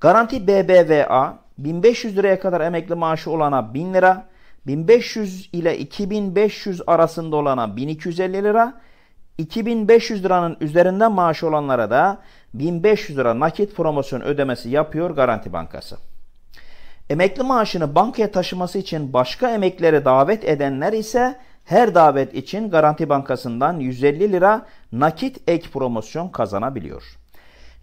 Garanti BBVA 1500 liraya kadar emekli maaşı olana 1000 lira, 1500 ile 2500 arasında olana 1250 lira, 2500 liranın üzerinde maaşı olanlara da 1500 lira nakit promosyon ödemesi yapıyor Garanti Bankası. Emekli maaşını bankaya taşıması için başka emeklilere davet edenler ise her davet için Garanti Bankası'ndan 150 lira nakit ek promosyon kazanabiliyor.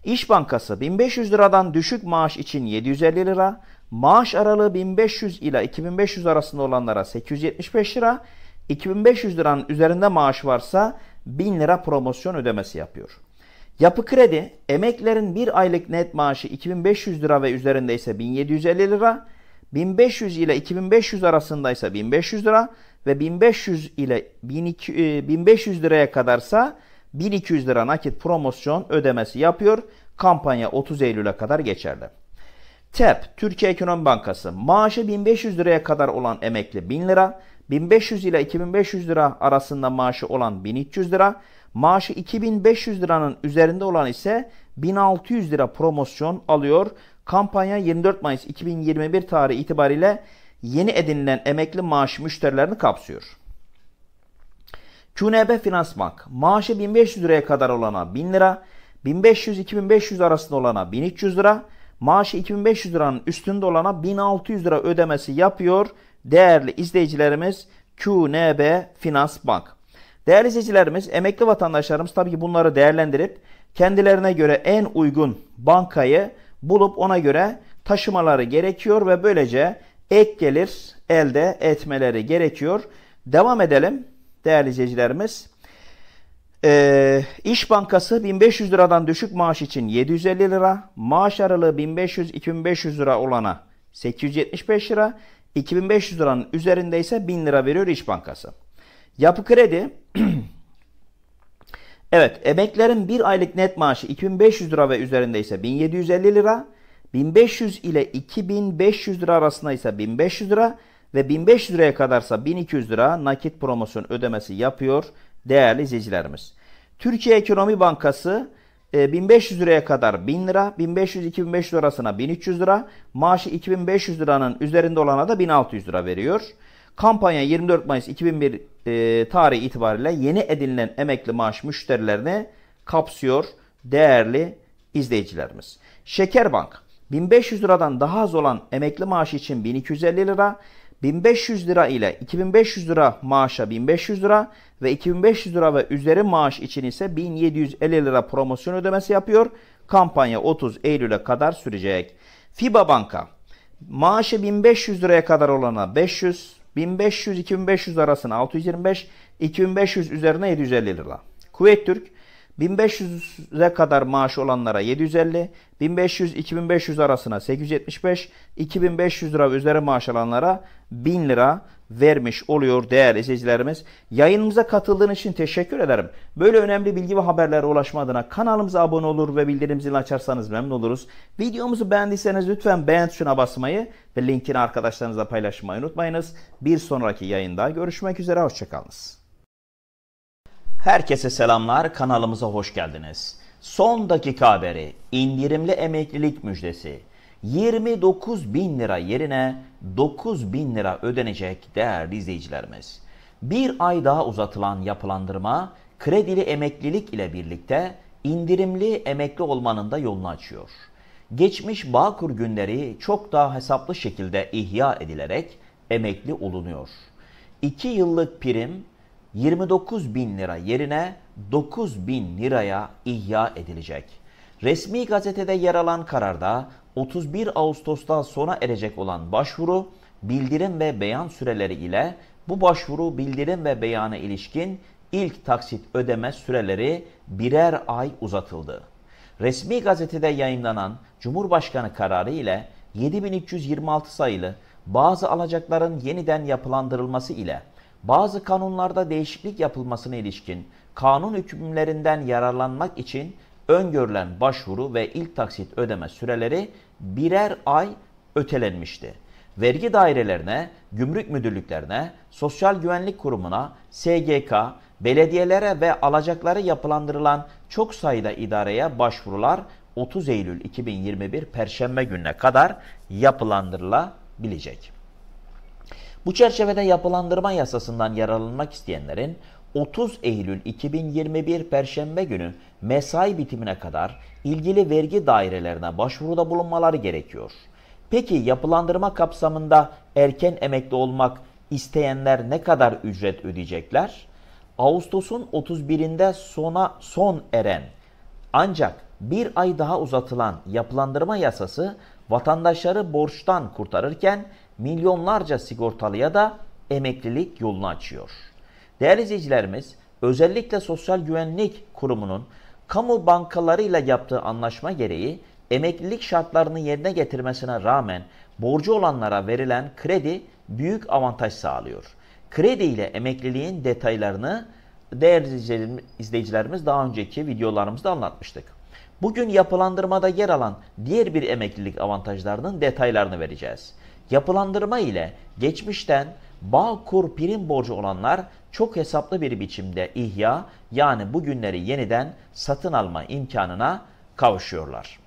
İş Bankası 1500 liradan düşük maaş için 750 lira, maaş aralığı 1500 ile 2500 arasında olanlara 875 lira, 2500 liranın üzerinde maaş varsa 1000 lira promosyon ödemesi yapıyor. Yapı kredi emeklerin bir aylık net maaşı 2500 lira ve üzerinde ise 1750 lira, 1500 ile 2500 arasında ise 1500 lira ve 1500 ile 1500 e, liraya kadarsa 1200 lira nakit promosyon ödemesi yapıyor. Kampanya 30 Eylül'e kadar geçerli. TEP, Türkiye Ekonomi Bankası maaşı 1500 liraya kadar olan emekli 1000 lira, 1500 ile 2500 lira arasında maaşı olan 1300 lira, Maaşı 2500 liranın üzerinde olan ise 1600 lira promosyon alıyor. Kampanya 24 Mayıs 2021 tarihi itibariyle yeni edinilen emekli maaşı müşterilerini kapsıyor. QNB Finans maaşı 1500 liraya kadar olana 1000 lira, 1500-2500 arasında olana 1300 lira, maaşı 2500 liranın üstünde olana 1600 lira ödemesi yapıyor değerli izleyicilerimiz QNB Finansbank. Değerli izleyicilerimiz, emekli vatandaşlarımız tabii ki bunları değerlendirip kendilerine göre en uygun bankayı bulup ona göre taşımaları gerekiyor ve böylece ek gelir elde etmeleri gerekiyor. Devam edelim değerli izleyicilerimiz. Ee, İş Bankası 1500 liradan düşük maaş için 750 lira, maaş aralığı 1500-2500 lira olana 875 lira, 2500 liranın üzerinde ise 1000 lira veriyor İş Bankası. Yapı kredi [CLEARS THROAT] Evet emeklerin bir aylık net maaşı 2500 lira ve üzerinde ise 1750 lira 1500 ile 2500 lira arasında ise 1500 lira ve 1500 liraya kadarsa 1200 lira nakit promosyon ödemesi yapıyor değerli izleyicilerimiz. Türkiye Ekonomi Bankası 1500 e, liraya kadar 1000 lira, 1500-2500 arasına 1300 lira, maaşı 2500 liranın üzerinde olana da 1600 lira veriyor. Kampanya 24 Mayıs 2001 e, itibariyle yeni edinilen emekli maaş müşterilerini kapsıyor değerli izleyicilerimiz. Şekerbank 1500 liradan daha az olan emekli maaşı için 1250 lira, 1500 lira ile 2500 lira maaşa 1500 lira ve 2500 lira ve üzeri maaş için ise 1750 lira promosyon ödemesi yapıyor. Kampanya 30 Eylül'e kadar sürecek. FIBA Banka maaşı 1500 liraya kadar olana 500, 1500-2500 arasına 625, 2500 üzerine 750 lira. Kuveyt Türk 1500'e kadar maaş olanlara 750, 1500-2500 arasına 875, 2500 lira üzeri maaş alanlara 1000 lira, vermiş oluyor değerli izleyicilerimiz. Yayınımıza katıldığınız için teşekkür ederim. Böyle önemli bilgi ve haberlere ulaşma adına kanalımıza abone olur ve bildirim zilini açarsanız memnun oluruz. Videomuzu beğendiyseniz lütfen beğen tuşuna basmayı ve linkini arkadaşlarınızla paylaşmayı unutmayınız. Bir sonraki yayında görüşmek üzere, hoşçakalınız. Herkese selamlar, kanalımıza hoş geldiniz. Son dakika haberi, indirimli emeklilik müjdesi. 29 bin lira yerine 9 bin lira ödenecek değerli izleyicilerimiz. Bir ay daha uzatılan yapılandırma kredili emeklilik ile birlikte indirimli emekli olmanın da yolunu açıyor. Geçmiş Bağkur günleri çok daha hesaplı şekilde ihya edilerek emekli olunuyor. 2 yıllık prim 29 bin lira yerine 9 bin liraya ihya edilecek. Resmi gazetede yer alan kararda 31 Ağustos'ta sona erecek olan başvuru, bildirim ve beyan süreleri ile bu başvuru bildirim ve beyana ilişkin ilk taksit ödeme süreleri birer ay uzatıldı. Resmi gazetede yayınlanan Cumhurbaşkanı kararı ile 7326 sayılı bazı alacakların yeniden yapılandırılması ile bazı kanunlarda değişiklik yapılmasına ilişkin kanun hükümlerinden yararlanmak için öngörülen başvuru ve ilk taksit ödeme süreleri birer ay ötelenmişti. Vergi dairelerine, gümrük müdürlüklerine, sosyal güvenlik kurumuna, SGK, belediyelere ve alacakları yapılandırılan çok sayıda idareye başvurular 30 Eylül 2021 Perşembe gününe kadar yapılandırılabilecek. Bu çerçevede yapılandırma yasasından yararlanmak isteyenlerin 30 Eylül 2021 Perşembe günü mesai bitimine kadar ilgili vergi dairelerine başvuruda bulunmaları gerekiyor. Peki yapılandırma kapsamında erken emekli olmak isteyenler ne kadar ücret ödeyecekler? Ağustos'un 31'inde sona son eren ancak bir ay daha uzatılan yapılandırma yasası vatandaşları borçtan kurtarırken milyonlarca sigortalıya da emeklilik yolunu açıyor. Değerli izleyicilerimiz, özellikle Sosyal Güvenlik Kurumu'nun kamu bankalarıyla yaptığı anlaşma gereği emeklilik şartlarını yerine getirmesine rağmen borcu olanlara verilen kredi büyük avantaj sağlıyor. Kredi ile emekliliğin detaylarını değerli izleyicilerimiz daha önceki videolarımızda anlatmıştık. Bugün yapılandırmada yer alan diğer bir emeklilik avantajlarının detaylarını vereceğiz. Yapılandırma ile geçmişten Bağkur prim borcu olanlar çok hesaplı bir biçimde ihya yani bugünleri yeniden satın alma imkanına kavuşuyorlar.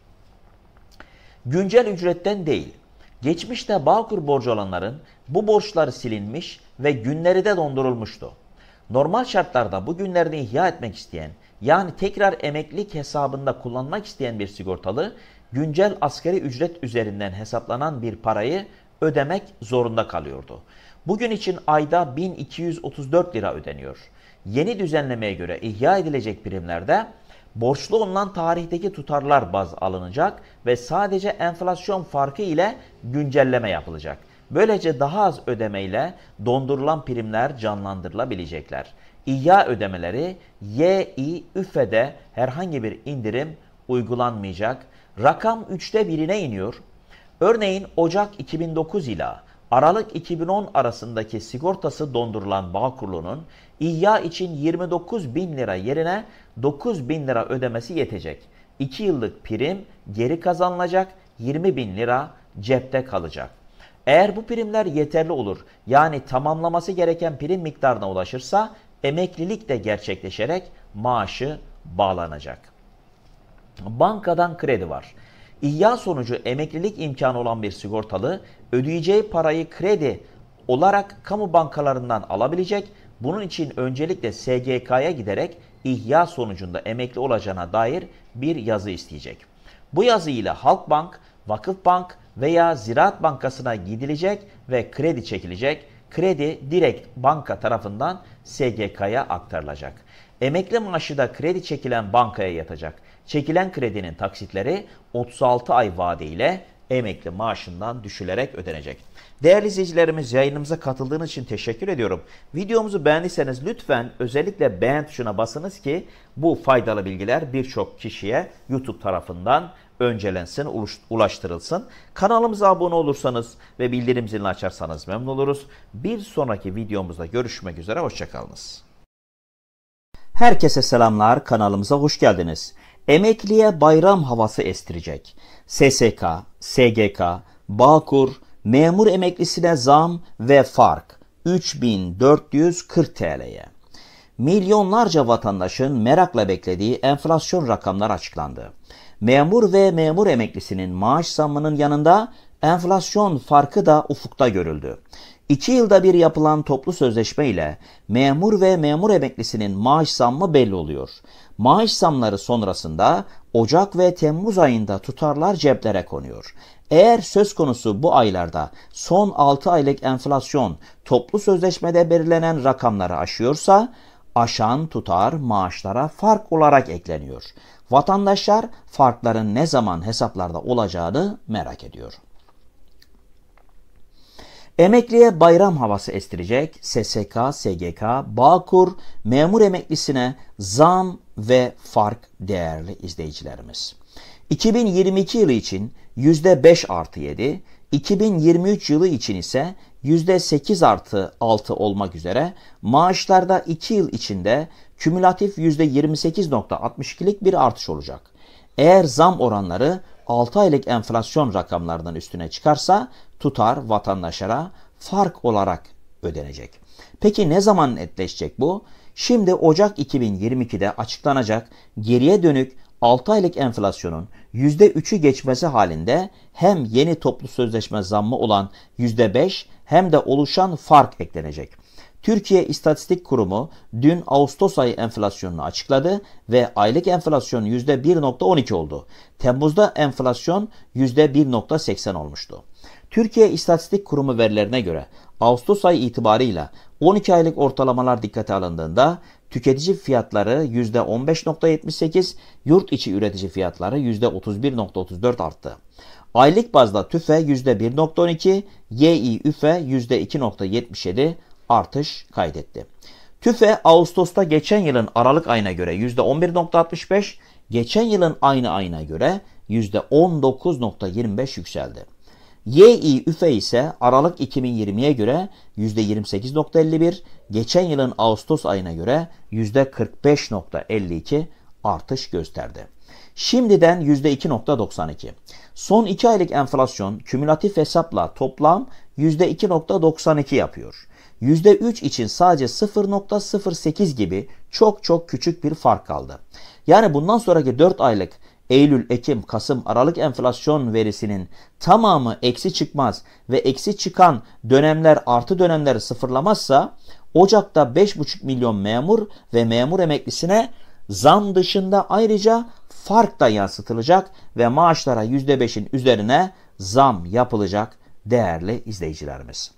Güncel ücretten değil, geçmişte Bağkur borcu olanların bu borçları silinmiş ve günleri de dondurulmuştu. Normal şartlarda bu günlerini ihya etmek isteyen yani tekrar emeklilik hesabında kullanmak isteyen bir sigortalı güncel asgari ücret üzerinden hesaplanan bir parayı ödemek zorunda kalıyordu. Bugün için ayda 1234 lira ödeniyor. Yeni düzenlemeye göre ihya edilecek primlerde borçlu olunan tarihteki tutarlar baz alınacak ve sadece enflasyon farkı ile güncelleme yapılacak. Böylece daha az ödemeyle dondurulan primler canlandırılabilecekler. İya ödemeleri Yİ üfede herhangi bir indirim uygulanmayacak. Rakam 3'te 1'ine iniyor. Örneğin Ocak 2009 ile. Aralık 2010 arasındaki sigortası dondurulan Bağkurlu'nun İhya için 29 bin lira yerine 9 bin lira ödemesi yetecek. 2 yıllık prim geri kazanılacak 20 bin lira cepte kalacak. Eğer bu primler yeterli olur yani tamamlaması gereken prim miktarına ulaşırsa emeklilik de gerçekleşerek maaşı bağlanacak. Bankadan kredi var. İhya sonucu emeklilik imkanı olan bir sigortalı ödeyeceği parayı kredi olarak kamu bankalarından alabilecek. Bunun için öncelikle SGK'ya giderek ihya sonucunda emekli olacağına dair bir yazı isteyecek. Bu yazı ile Halkbank, Vakıfbank veya Ziraat Bankası'na gidilecek ve kredi çekilecek. Kredi direkt banka tarafından SGK'ya aktarılacak. Emekli maaşı da kredi çekilen bankaya yatacak. Çekilen kredinin taksitleri 36 ay vadeyle emekli maaşından düşülerek ödenecek. Değerli izleyicilerimiz yayınımıza katıldığınız için teşekkür ediyorum. Videomuzu beğendiyseniz lütfen özellikle beğen tuşuna basınız ki bu faydalı bilgiler birçok kişiye YouTube tarafından öncelensin, ulaştırılsın. Kanalımıza abone olursanız ve bildirim zilini açarsanız memnun oluruz. Bir sonraki videomuzda görüşmek üzere, hoşçakalınız. Herkese selamlar, kanalımıza hoş geldiniz. Emekliye bayram havası estirecek. SSK, SGK, Bağkur, memur emeklisine zam ve fark 3440 TL'ye. Milyonlarca vatandaşın merakla beklediği enflasyon rakamlar açıklandı. Memur ve memur emeklisinin maaş zammının yanında enflasyon farkı da ufukta görüldü. İki yılda bir yapılan toplu sözleşme ile memur ve memur emeklisinin maaş zammı belli oluyor. Maaş zamları sonrasında Ocak ve Temmuz ayında tutarlar ceplere konuyor. Eğer söz konusu bu aylarda son 6 aylık enflasyon toplu sözleşmede belirlenen rakamları aşıyorsa aşan tutar maaşlara fark olarak ekleniyor. Vatandaşlar farkların ne zaman hesaplarda olacağını merak ediyor. Emekliye bayram havası estirecek SSK, SGK, Bağkur, memur emeklisine zam ve fark değerli izleyicilerimiz. 2022 yılı için %5 artı 7, 2023 yılı için ise %8 artı 6 olmak üzere maaşlarda 2 yıl içinde kümülatif %28.62'lik bir artış olacak. Eğer zam oranları 6 aylık enflasyon rakamlarından üstüne çıkarsa tutar vatandaşlara fark olarak ödenecek. Peki ne zaman netleşecek bu? Şimdi Ocak 2022'de açıklanacak geriye dönük 6 aylık enflasyonun %3'ü geçmesi halinde hem yeni toplu sözleşme zammı olan %5 hem de oluşan fark eklenecek. Türkiye İstatistik Kurumu dün Ağustos ayı enflasyonunu açıkladı ve aylık enflasyon %1.12 oldu. Temmuz'da enflasyon %1.80 olmuştu. Türkiye İstatistik Kurumu verilerine göre Ağustos ayı itibarıyla 12 aylık ortalamalar dikkate alındığında tüketici fiyatları %15.78, yurt içi üretici fiyatları %31.34 arttı. Aylık bazda tüfe %1.12, Yİ üfe %2.77 artış kaydetti. TÜFE Ağustos'ta geçen yılın Aralık ayına göre %11.65, geçen yılın aynı ayına göre %19.25 yükseldi. Yİ üfe ise Aralık 2020'ye göre %28.51, geçen yılın Ağustos ayına göre %45.52 artış gösterdi. Şimdiden %2.92. Son 2 aylık enflasyon kümülatif hesapla toplam %2.92 yapıyor. %3 için sadece 0.08 gibi çok çok küçük bir fark kaldı. Yani bundan sonraki 4 aylık Eylül, Ekim, Kasım, Aralık enflasyon verisinin tamamı eksi çıkmaz ve eksi çıkan dönemler artı dönemleri sıfırlamazsa Ocak'ta 5,5 milyon memur ve memur emeklisine zam dışında ayrıca fark da yansıtılacak ve maaşlara %5'in üzerine zam yapılacak değerli izleyicilerimiz.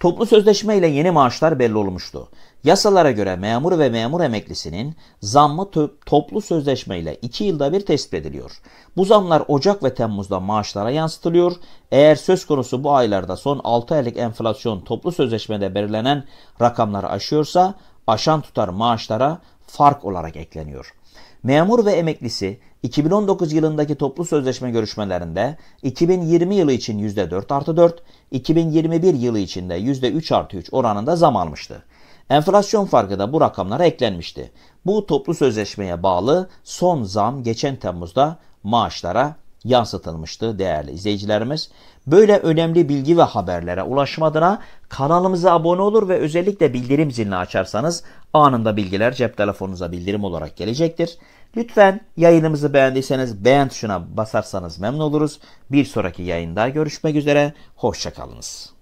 Toplu sözleşme ile yeni maaşlar belli olmuştu. Yasalara göre memur ve memur emeklisinin zammı to toplu sözleşmeyle 2 yılda bir tespit ediliyor. Bu zamlar Ocak ve Temmuz'da maaşlara yansıtılıyor. Eğer söz konusu bu aylarda son 6 aylık enflasyon toplu sözleşmede belirlenen rakamları aşıyorsa aşan tutar maaşlara fark olarak ekleniyor. Memur ve emeklisi 2019 yılındaki toplu sözleşme görüşmelerinde 2020 yılı için %4 artı 4, 2021 yılı için de %3 artı 3 oranında zam almıştı. Enflasyon farkı da bu rakamlara eklenmişti. Bu toplu sözleşmeye bağlı son zam geçen Temmuz'da maaşlara yansıtılmıştı değerli izleyicilerimiz. Böyle önemli bilgi ve haberlere ulaşma kanalımıza abone olur ve özellikle bildirim zilini açarsanız anında bilgiler cep telefonunuza bildirim olarak gelecektir. Lütfen yayınımızı beğendiyseniz beğen tuşuna basarsanız memnun oluruz. Bir sonraki yayında görüşmek üzere. Hoşçakalınız.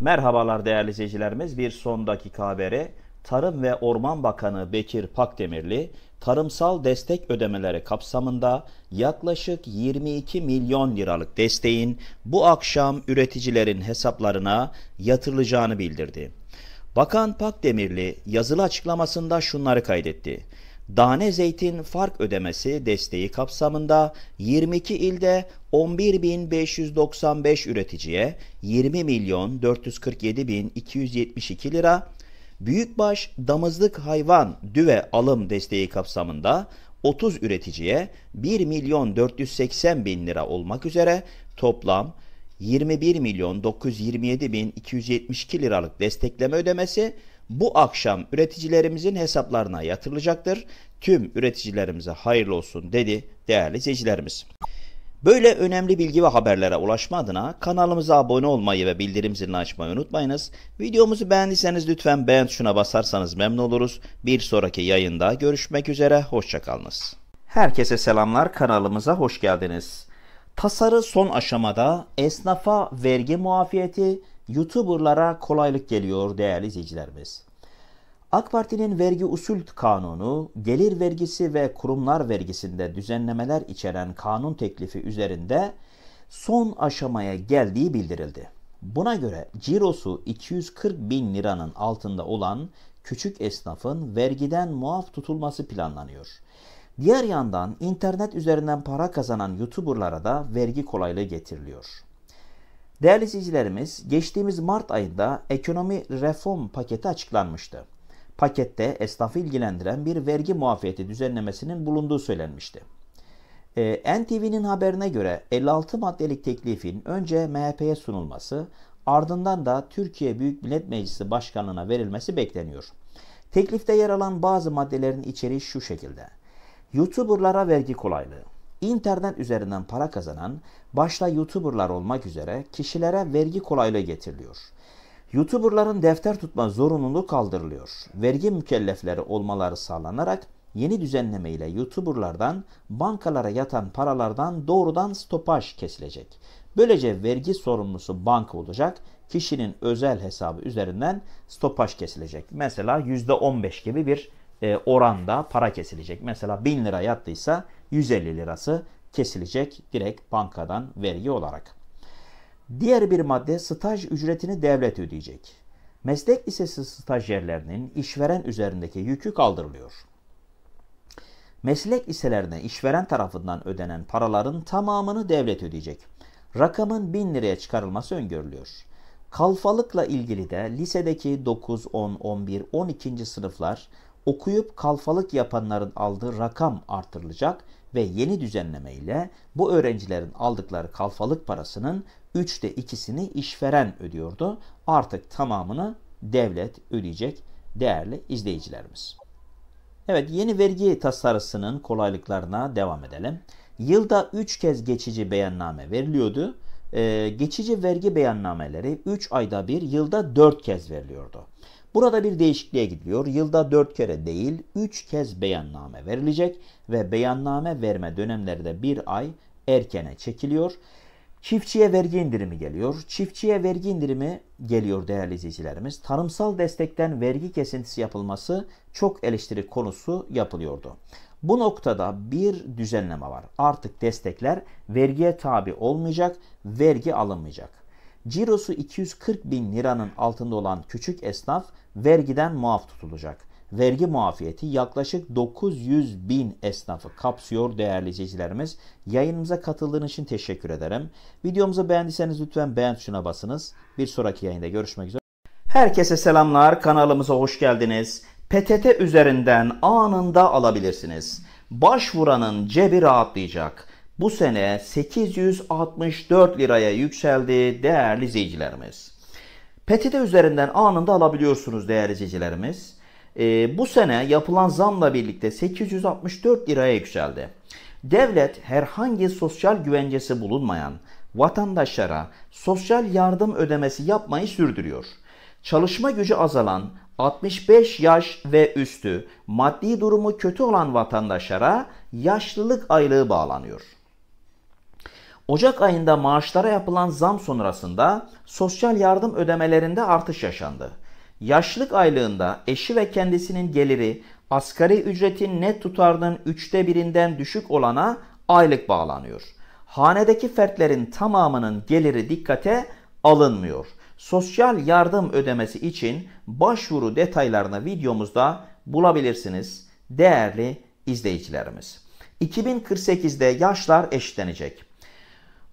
Merhabalar değerli izleyicilerimiz. Bir son dakika haberi. Tarım ve Orman Bakanı Bekir Pakdemirli, tarımsal destek ödemeleri kapsamında yaklaşık 22 milyon liralık desteğin bu akşam üreticilerin hesaplarına yatırılacağını bildirdi. Bakan Pakdemirli yazılı açıklamasında şunları kaydetti. Dane zeytin fark ödemesi desteği kapsamında 22 ilde 11.595 üreticiye 20 milyon 447.272 lira, büyükbaş damızlık hayvan düve alım desteği kapsamında 30 üreticiye 1 milyon 480 bin lira olmak üzere toplam 21 milyon 927 bin 272 liralık destekleme ödemesi bu akşam üreticilerimizin hesaplarına yatırılacaktır. Tüm üreticilerimize hayırlı olsun dedi değerli izleyicilerimiz. Böyle önemli bilgi ve haberlere ulaşma adına kanalımıza abone olmayı ve bildirim zilini açmayı unutmayınız. Videomuzu beğendiyseniz lütfen beğen tuşuna basarsanız memnun oluruz. Bir sonraki yayında görüşmek üzere, hoşçakalınız. Herkese selamlar, kanalımıza hoş geldiniz. Tasarı son aşamada esnafa vergi muafiyeti YouTuber'lara kolaylık geliyor değerli izleyicilerimiz. AK Parti'nin vergi usul kanunu, gelir vergisi ve kurumlar vergisinde düzenlemeler içeren kanun teklifi üzerinde son aşamaya geldiği bildirildi. Buna göre cirosu 240 bin liranın altında olan küçük esnafın vergiden muaf tutulması planlanıyor. Diğer yandan internet üzerinden para kazanan YouTuber'lara da vergi kolaylığı getiriliyor. Değerli izleyicilerimiz, geçtiğimiz Mart ayında ekonomi reform paketi açıklanmıştı. Pakette esnafı ilgilendiren bir vergi muafiyeti düzenlemesinin bulunduğu söylenmişti. E, ee, NTV'nin haberine göre 56 maddelik teklifin önce MHP'ye sunulması, ardından da Türkiye Büyük Millet Meclisi Başkanlığına verilmesi bekleniyor. Teklifte yer alan bazı maddelerin içeriği şu şekilde. YouTuber'lara vergi kolaylığı, internet üzerinden para kazanan başta YouTuber'lar olmak üzere kişilere vergi kolaylığı getiriliyor. YouTuber'ların defter tutma zorunluluğu kaldırılıyor. Vergi mükellefleri olmaları sağlanarak yeni düzenleme ile YouTuber'lardan bankalara yatan paralardan doğrudan stopaj kesilecek. Böylece vergi sorumlusu banka olacak, kişinin özel hesabı üzerinden stopaj kesilecek. Mesela %15 gibi bir e, oranda para kesilecek. Mesela 1000 lira yattıysa 150 lirası kesilecek direkt bankadan vergi olarak. Diğer bir madde staj ücretini devlet ödeyecek. Meslek lisesi stajyerlerinin işveren üzerindeki yükü kaldırılıyor. Meslek liselerine işveren tarafından ödenen paraların tamamını devlet ödeyecek. Rakamın 1000 liraya çıkarılması öngörülüyor. Kalfalıkla ilgili de lisedeki 9, 10, 11, 12. sınıflar okuyup kalfalık yapanların aldığı rakam artırılacak ve yeni düzenleme ile bu öğrencilerin aldıkları kalfalık parasının üçte ikisini işveren ödüyordu. Artık tamamını devlet ödeyecek değerli izleyicilerimiz. Evet yeni vergi tasarısının kolaylıklarına devam edelim. Yılda 3 kez geçici beyanname veriliyordu. Ee, geçici vergi beyannameleri 3 ayda bir yılda 4 kez veriliyordu. Burada bir değişikliğe gidiliyor. Yılda 4 kere değil 3 kez beyanname verilecek ve beyanname verme dönemleri de bir ay erkene çekiliyor. Çiftçiye vergi indirimi geliyor. Çiftçiye vergi indirimi geliyor değerli izleyicilerimiz. Tarımsal destekten vergi kesintisi yapılması çok eleştiri konusu yapılıyordu. Bu noktada bir düzenleme var. Artık destekler vergiye tabi olmayacak, vergi alınmayacak. Cirosu 240 bin liranın altında olan küçük esnaf vergiden muaf tutulacak. Vergi muafiyeti yaklaşık 900 bin esnafı kapsıyor değerli izleyicilerimiz. Yayınımıza katıldığınız için teşekkür ederim. Videomuzu beğendiyseniz lütfen beğen tuşuna basınız. Bir sonraki yayında görüşmek üzere. Herkese selamlar. Kanalımıza hoş geldiniz. PTT üzerinden anında alabilirsiniz. Başvuranın cebi rahatlayacak bu sene 864 liraya yükseldi değerli izleyicilerimiz. PTT üzerinden anında alabiliyorsunuz değerli izleyicilerimiz. E, bu sene yapılan zamla birlikte 864 liraya yükseldi. Devlet herhangi sosyal güvencesi bulunmayan vatandaşlara sosyal yardım ödemesi yapmayı sürdürüyor. Çalışma gücü azalan 65 yaş ve üstü maddi durumu kötü olan vatandaşlara yaşlılık aylığı bağlanıyor. Ocak ayında maaşlara yapılan zam sonrasında sosyal yardım ödemelerinde artış yaşandı. Yaşlık aylığında eşi ve kendisinin geliri asgari ücretin net tutarının üçte birinden düşük olana aylık bağlanıyor. Hanedeki fertlerin tamamının geliri dikkate alınmıyor. Sosyal yardım ödemesi için başvuru detaylarını videomuzda bulabilirsiniz değerli izleyicilerimiz. 2048'de yaşlar eşitlenecek.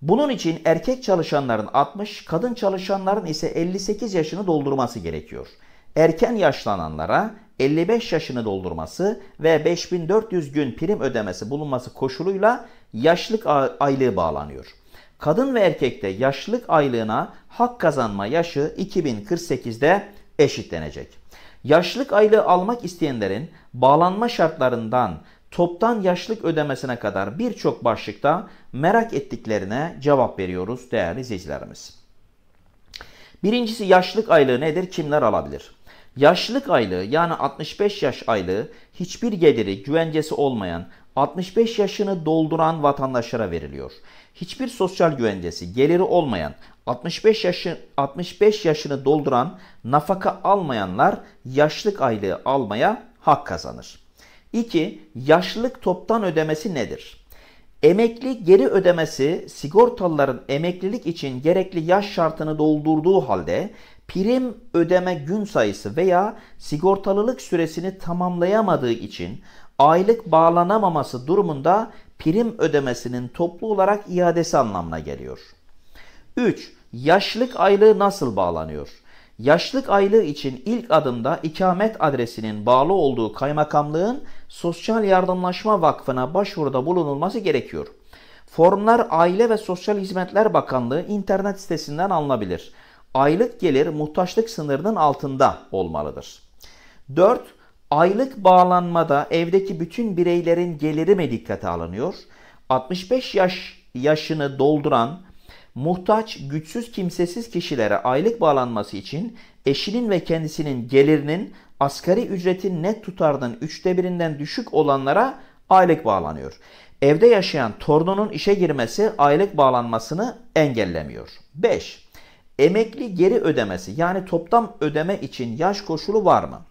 Bunun için erkek çalışanların 60, kadın çalışanların ise 58 yaşını doldurması gerekiyor. Erken yaşlananlara 55 yaşını doldurması ve 5400 gün prim ödemesi bulunması koşuluyla yaşlık aylığı bağlanıyor. Kadın ve erkekte yaşlılık aylığına hak kazanma yaşı 2048'de eşitlenecek. Yaşlılık aylığı almak isteyenlerin bağlanma şartlarından toptan yaşlık ödemesine kadar birçok başlıkta merak ettiklerine cevap veriyoruz değerli izleyicilerimiz. Birincisi yaşlık aylığı nedir? Kimler alabilir? Yaşlılık aylığı yani 65 yaş aylığı hiçbir geliri güvencesi olmayan 65 yaşını dolduran vatandaşlara veriliyor. Hiçbir sosyal güvencesi geliri olmayan 65 yaşı 65 yaşını dolduran nafaka almayanlar yaşlık aylığı almaya hak kazanır. 2. Yaşlılık toptan ödemesi nedir? Emekli geri ödemesi sigortalıların emeklilik için gerekli yaş şartını doldurduğu halde prim ödeme gün sayısı veya sigortalılık süresini tamamlayamadığı için aylık bağlanamaması durumunda prim ödemesinin toplu olarak iadesi anlamına geliyor. 3. Yaşlık aylığı nasıl bağlanıyor? Yaşlık aylığı için ilk adımda ikamet adresinin bağlı olduğu kaymakamlığın Sosyal Yardımlaşma Vakfı'na başvuruda bulunulması gerekiyor. Formlar Aile ve Sosyal Hizmetler Bakanlığı internet sitesinden alınabilir. Aylık gelir muhtaçlık sınırının altında olmalıdır. 4. Aylık bağlanmada evdeki bütün bireylerin geliri mi dikkate alınıyor? 65 yaş yaşını dolduran muhtaç, güçsüz, kimsesiz kişilere aylık bağlanması için eşinin ve kendisinin gelirinin asgari ücretin net tutarının üçte birinden düşük olanlara aylık bağlanıyor. Evde yaşayan torununun işe girmesi aylık bağlanmasını engellemiyor. 5. Emekli geri ödemesi yani toptan ödeme için yaş koşulu var mı?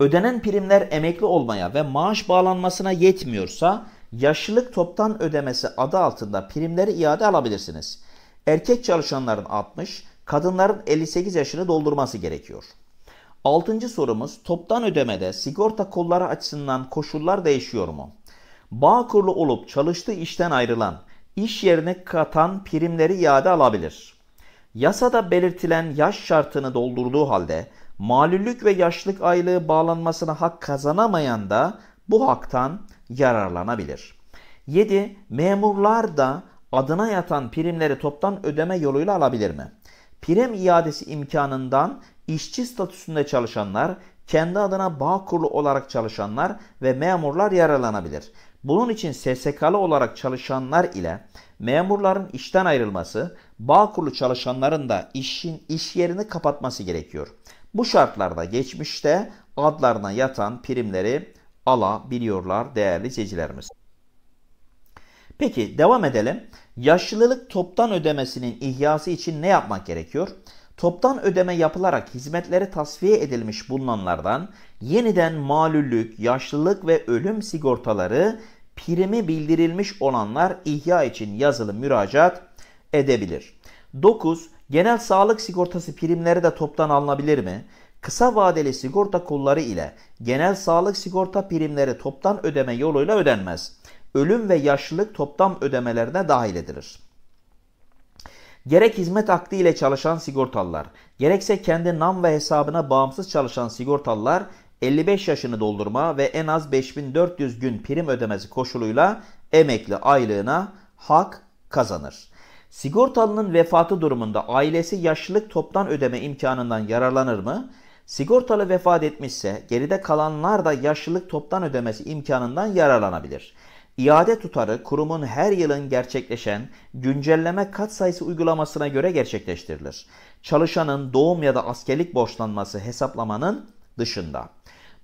Ödenen primler emekli olmaya ve maaş bağlanmasına yetmiyorsa yaşlılık toptan ödemesi adı altında primleri iade alabilirsiniz. Erkek çalışanların 60, kadınların 58 yaşını doldurması gerekiyor. Altıncı sorumuz toptan ödemede sigorta kolları açısından koşullar değişiyor mu? Bağ kurulu olup çalıştığı işten ayrılan, iş yerine katan primleri iade alabilir. Yasada belirtilen yaş şartını doldurduğu halde malüllük ve yaşlık aylığı bağlanmasına hak kazanamayan da bu haktan yararlanabilir. 7. Memurlar da adına yatan primleri toptan ödeme yoluyla alabilir mi? Prim iadesi imkanından işçi statüsünde çalışanlar, kendi adına bağ kurulu olarak çalışanlar ve memurlar yararlanabilir. Bunun için SSK'lı olarak çalışanlar ile memurların işten ayrılması, bağ kurulu çalışanların da işin iş yerini kapatması gerekiyor. Bu şartlarda geçmişte adlarına yatan primleri alabiliyorlar değerli izleyicilerimiz. Peki devam edelim. Yaşlılık toptan ödemesinin ihyası için ne yapmak gerekiyor? toptan ödeme yapılarak hizmetlere tasfiye edilmiş bulunanlardan yeniden malüllük, yaşlılık ve ölüm sigortaları primi bildirilmiş olanlar ihya için yazılı müracaat edebilir. 9. Genel sağlık sigortası primleri de toptan alınabilir mi? Kısa vadeli sigorta kolları ile genel sağlık sigorta primleri toptan ödeme yoluyla ödenmez. Ölüm ve yaşlılık toptan ödemelerine dahil edilir. Gerek hizmet akdi ile çalışan sigortalılar, gerekse kendi nam ve hesabına bağımsız çalışan sigortalılar 55 yaşını doldurma ve en az 5400 gün prim ödemesi koşuluyla emekli aylığına hak kazanır. Sigortalının vefatı durumunda ailesi yaşlılık toptan ödeme imkanından yararlanır mı? Sigortalı vefat etmişse geride kalanlar da yaşlılık toptan ödemesi imkanından yararlanabilir. İade tutarı kurumun her yılın gerçekleşen güncelleme katsayısı uygulamasına göre gerçekleştirilir. Çalışanın doğum ya da askerlik borçlanması hesaplamanın dışında.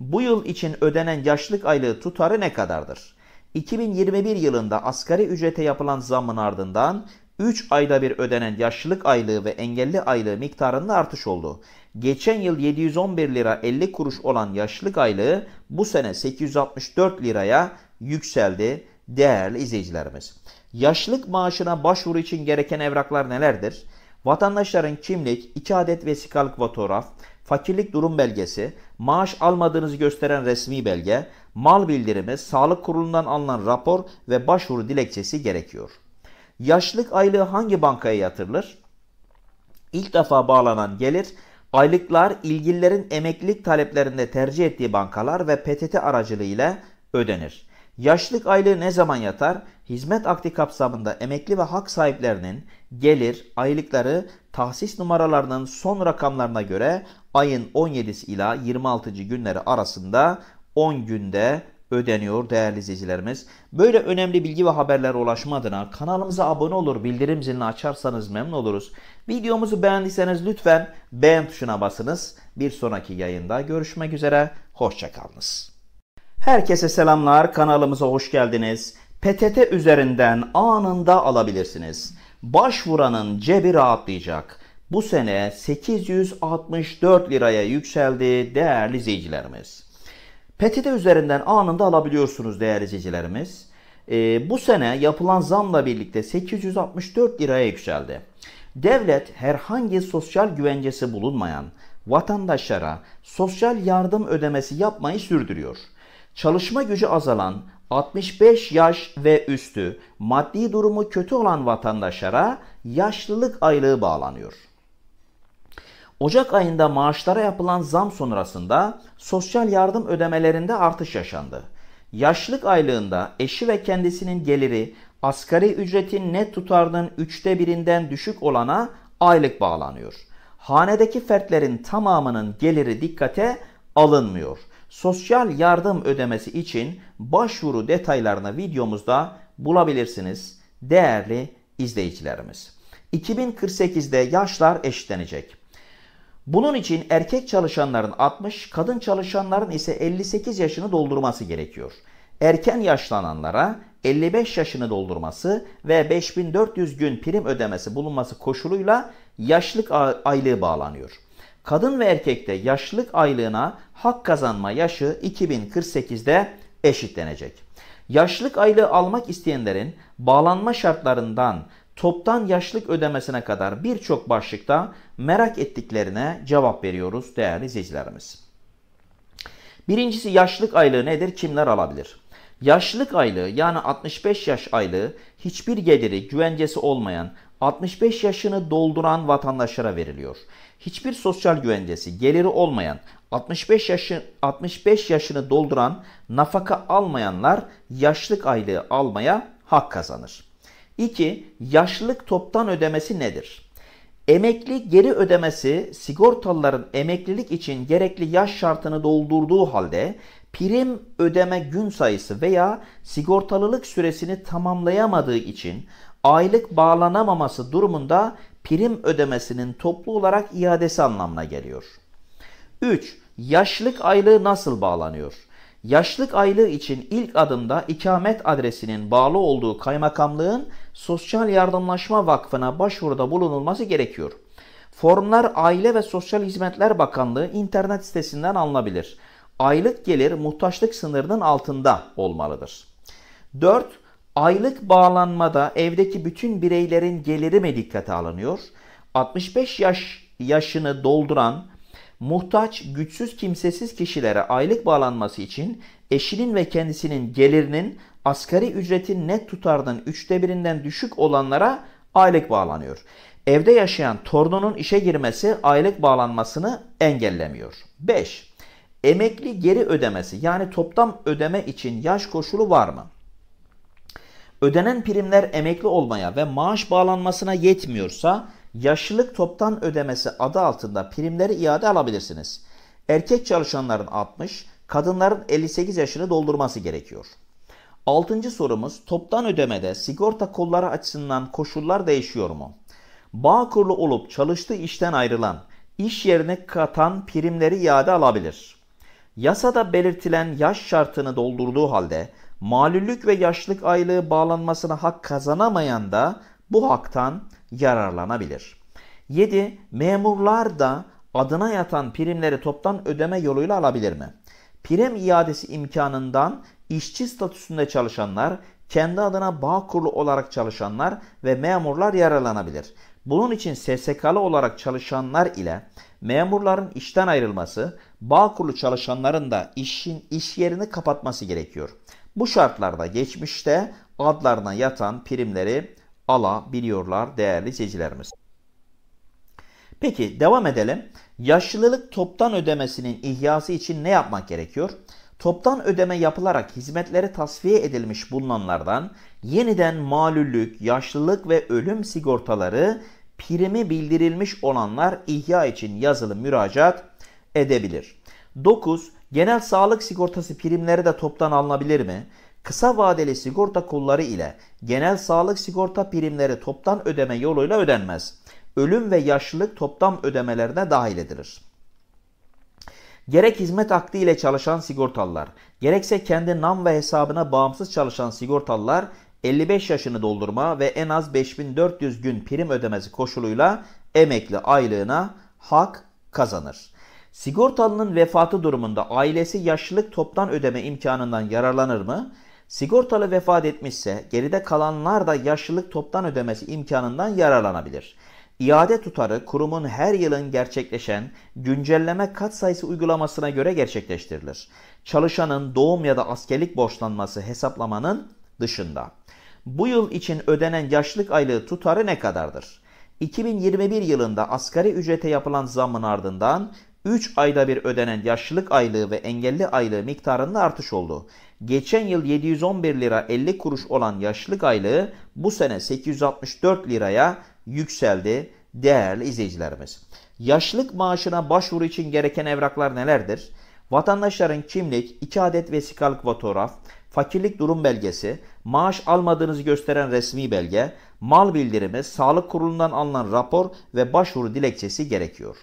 Bu yıl için ödenen yaşlılık aylığı tutarı ne kadardır? 2021 yılında asgari ücrete yapılan zammın ardından 3 ayda bir ödenen yaşlılık aylığı ve engelli aylığı miktarında artış oldu. Geçen yıl 711 lira 50 kuruş olan yaşlılık aylığı bu sene 864 liraya yükseldi değerli izleyicilerimiz. Yaşlık maaşına başvuru için gereken evraklar nelerdir? Vatandaşların kimlik, 2 adet vesikalık fotoğraf, fakirlik durum belgesi, maaş almadığınızı gösteren resmi belge, mal bildirimi, sağlık kurulundan alınan rapor ve başvuru dilekçesi gerekiyor. Yaşlık aylığı hangi bankaya yatırılır? İlk defa bağlanan gelir, aylıklar ilgililerin emeklilik taleplerinde tercih ettiği bankalar ve PTT aracılığıyla ödenir. Yaşlılık aylığı ne zaman yatar? Hizmet akdi kapsamında emekli ve hak sahiplerinin gelir, aylıkları tahsis numaralarının son rakamlarına göre ayın 17'si ila 26. günleri arasında 10 günde ödeniyor değerli izleyicilerimiz. Böyle önemli bilgi ve haberlere ulaşmadığına kanalımıza abone olur, bildirim zilini açarsanız memnun oluruz. Videomuzu beğendiyseniz lütfen beğen tuşuna basınız. Bir sonraki yayında görüşmek üzere, hoşçakalınız. Herkese selamlar, kanalımıza hoş geldiniz. PTT üzerinden anında alabilirsiniz. Başvuranın cebi rahatlayacak. Bu sene 864 liraya yükseldi değerli izleyicilerimiz. PTT üzerinden anında alabiliyorsunuz değerli izleyicilerimiz. Ee, bu sene yapılan zamla birlikte 864 liraya yükseldi. Devlet herhangi sosyal güvencesi bulunmayan vatandaşlara sosyal yardım ödemesi yapmayı sürdürüyor çalışma gücü azalan 65 yaş ve üstü maddi durumu kötü olan vatandaşlara yaşlılık aylığı bağlanıyor. Ocak ayında maaşlara yapılan zam sonrasında sosyal yardım ödemelerinde artış yaşandı. Yaşlılık aylığında eşi ve kendisinin geliri asgari ücretin net tutarının üçte birinden düşük olana aylık bağlanıyor. Hanedeki fertlerin tamamının geliri dikkate alınmıyor.'' sosyal yardım ödemesi için başvuru detaylarını videomuzda bulabilirsiniz değerli izleyicilerimiz. 2048'de yaşlar eşitlenecek. Bunun için erkek çalışanların 60, kadın çalışanların ise 58 yaşını doldurması gerekiyor. Erken yaşlananlara 55 yaşını doldurması ve 5400 gün prim ödemesi bulunması koşuluyla yaşlık aylığı bağlanıyor kadın ve erkekte yaşlılık aylığına hak kazanma yaşı 2048'de eşitlenecek. Yaşlılık aylığı almak isteyenlerin bağlanma şartlarından toptan yaşlılık ödemesine kadar birçok başlıkta merak ettiklerine cevap veriyoruz değerli izleyicilerimiz. Birincisi yaşlılık aylığı nedir? Kimler alabilir? Yaşlılık aylığı yani 65 yaş aylığı hiçbir geliri güvencesi olmayan 65 yaşını dolduran vatandaşlara veriliyor hiçbir sosyal güvencesi, geliri olmayan, 65 yaşı 65 yaşını dolduran, nafaka almayanlar yaşlık aylığı almaya hak kazanır. 2. Yaşlılık toptan ödemesi nedir? Emekli geri ödemesi sigortalıların emeklilik için gerekli yaş şartını doldurduğu halde prim ödeme gün sayısı veya sigortalılık süresini tamamlayamadığı için aylık bağlanamaması durumunda prim ödemesinin toplu olarak iadesi anlamına geliyor. 3. Yaşlık aylığı nasıl bağlanıyor? Yaşlık aylığı için ilk adımda ikamet adresinin bağlı olduğu kaymakamlığın Sosyal Yardımlaşma Vakfı'na başvuruda bulunulması gerekiyor. Formlar Aile ve Sosyal Hizmetler Bakanlığı internet sitesinden alınabilir. Aylık gelir muhtaçlık sınırının altında olmalıdır. 4. Aylık bağlanmada evdeki bütün bireylerin geliri mi dikkate alınıyor? 65 yaş yaşını dolduran muhtaç, güçsüz, kimsesiz kişilere aylık bağlanması için eşinin ve kendisinin gelirinin asgari ücretin net tutardan üçte birinden düşük olanlara aylık bağlanıyor. Evde yaşayan torununun işe girmesi aylık bağlanmasını engellemiyor. 5. Emekli geri ödemesi yani toplam ödeme için yaş koşulu var mı? ödenen primler emekli olmaya ve maaş bağlanmasına yetmiyorsa yaşlılık toptan ödemesi adı altında primleri iade alabilirsiniz. Erkek çalışanların 60, kadınların 58 yaşını doldurması gerekiyor. Altıncı sorumuz toptan ödemede sigorta kolları açısından koşullar değişiyor mu? Bağ kurulu olup çalıştığı işten ayrılan, iş yerine katan primleri iade alabilir. Yasada belirtilen yaş şartını doldurduğu halde malüllük ve yaşlık aylığı bağlanmasına hak kazanamayan da bu haktan yararlanabilir. 7. Memurlar da adına yatan primleri toptan ödeme yoluyla alabilir mi? Prim iadesi imkanından işçi statüsünde çalışanlar, kendi adına bağ kurulu olarak çalışanlar ve memurlar yararlanabilir. Bunun için SSK'lı olarak çalışanlar ile memurların işten ayrılması, bağ kurulu çalışanların da işin iş yerini kapatması gerekiyor. Bu şartlarda geçmişte adlarına yatan primleri alabiliyorlar değerli izleyicilerimiz. Peki devam edelim. Yaşlılık toptan ödemesinin ihyası için ne yapmak gerekiyor? Toptan ödeme yapılarak hizmetlere tasfiye edilmiş bulunanlardan yeniden malüllük, yaşlılık ve ölüm sigortaları primi bildirilmiş olanlar ihya için yazılı müracaat edebilir. 9. Genel sağlık sigortası primleri de toptan alınabilir mi? Kısa vadeli sigorta kolları ile genel sağlık sigorta primleri toptan ödeme yoluyla ödenmez. Ölüm ve yaşlılık toptan ödemelerine dahil edilir. Gerek hizmet akdi ile çalışan sigortalılar, gerekse kendi nam ve hesabına bağımsız çalışan sigortalılar 55 yaşını doldurma ve en az 5400 gün prim ödemesi koşuluyla emekli aylığına hak kazanır. Sigortalının vefatı durumunda ailesi yaşlılık toptan ödeme imkanından yararlanır mı? Sigortalı vefat etmişse geride kalanlar da yaşlılık toptan ödemesi imkanından yararlanabilir. İade tutarı kurumun her yılın gerçekleşen güncelleme katsayısı uygulamasına göre gerçekleştirilir. Çalışanın doğum ya da askerlik borçlanması hesaplamanın dışında. Bu yıl için ödenen yaşlılık aylığı tutarı ne kadardır? 2021 yılında asgari ücrete yapılan zamın ardından 3 ayda bir ödenen yaşlılık aylığı ve engelli aylığı miktarında artış oldu. Geçen yıl 711 lira 50 kuruş olan yaşlılık aylığı bu sene 864 liraya yükseldi değerli izleyicilerimiz. Yaşlılık maaşına başvuru için gereken evraklar nelerdir? Vatandaşların kimlik, 2 adet vesikalık fotoğraf, fakirlik durum belgesi, maaş almadığınızı gösteren resmi belge, mal bildirimi, sağlık kurulundan alınan rapor ve başvuru dilekçesi gerekiyor.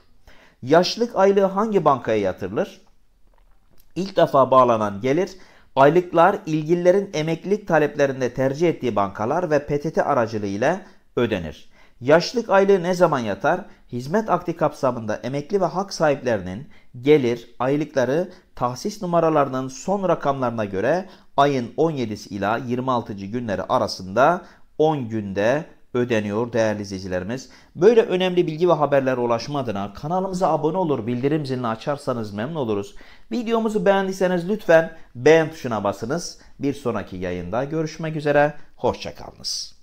Yaşlık aylığı hangi bankaya yatırılır? İlk defa bağlanan gelir aylıklar ilgililerin emeklilik taleplerinde tercih ettiği bankalar ve PTT aracılığıyla ödenir. Yaşlık aylığı ne zaman yatar? Hizmet akti kapsamında emekli ve hak sahiplerinin gelir, aylıkları tahsis numaralarının son rakamlarına göre ayın 17'si ila 26. günleri arasında 10 günde ödeniyor değerli izleyicilerimiz. Böyle önemli bilgi ve haberlere ulaşma adına kanalımıza abone olur, bildirim zilini açarsanız memnun oluruz. Videomuzu beğendiyseniz lütfen beğen tuşuna basınız. Bir sonraki yayında görüşmek üzere, hoşçakalınız.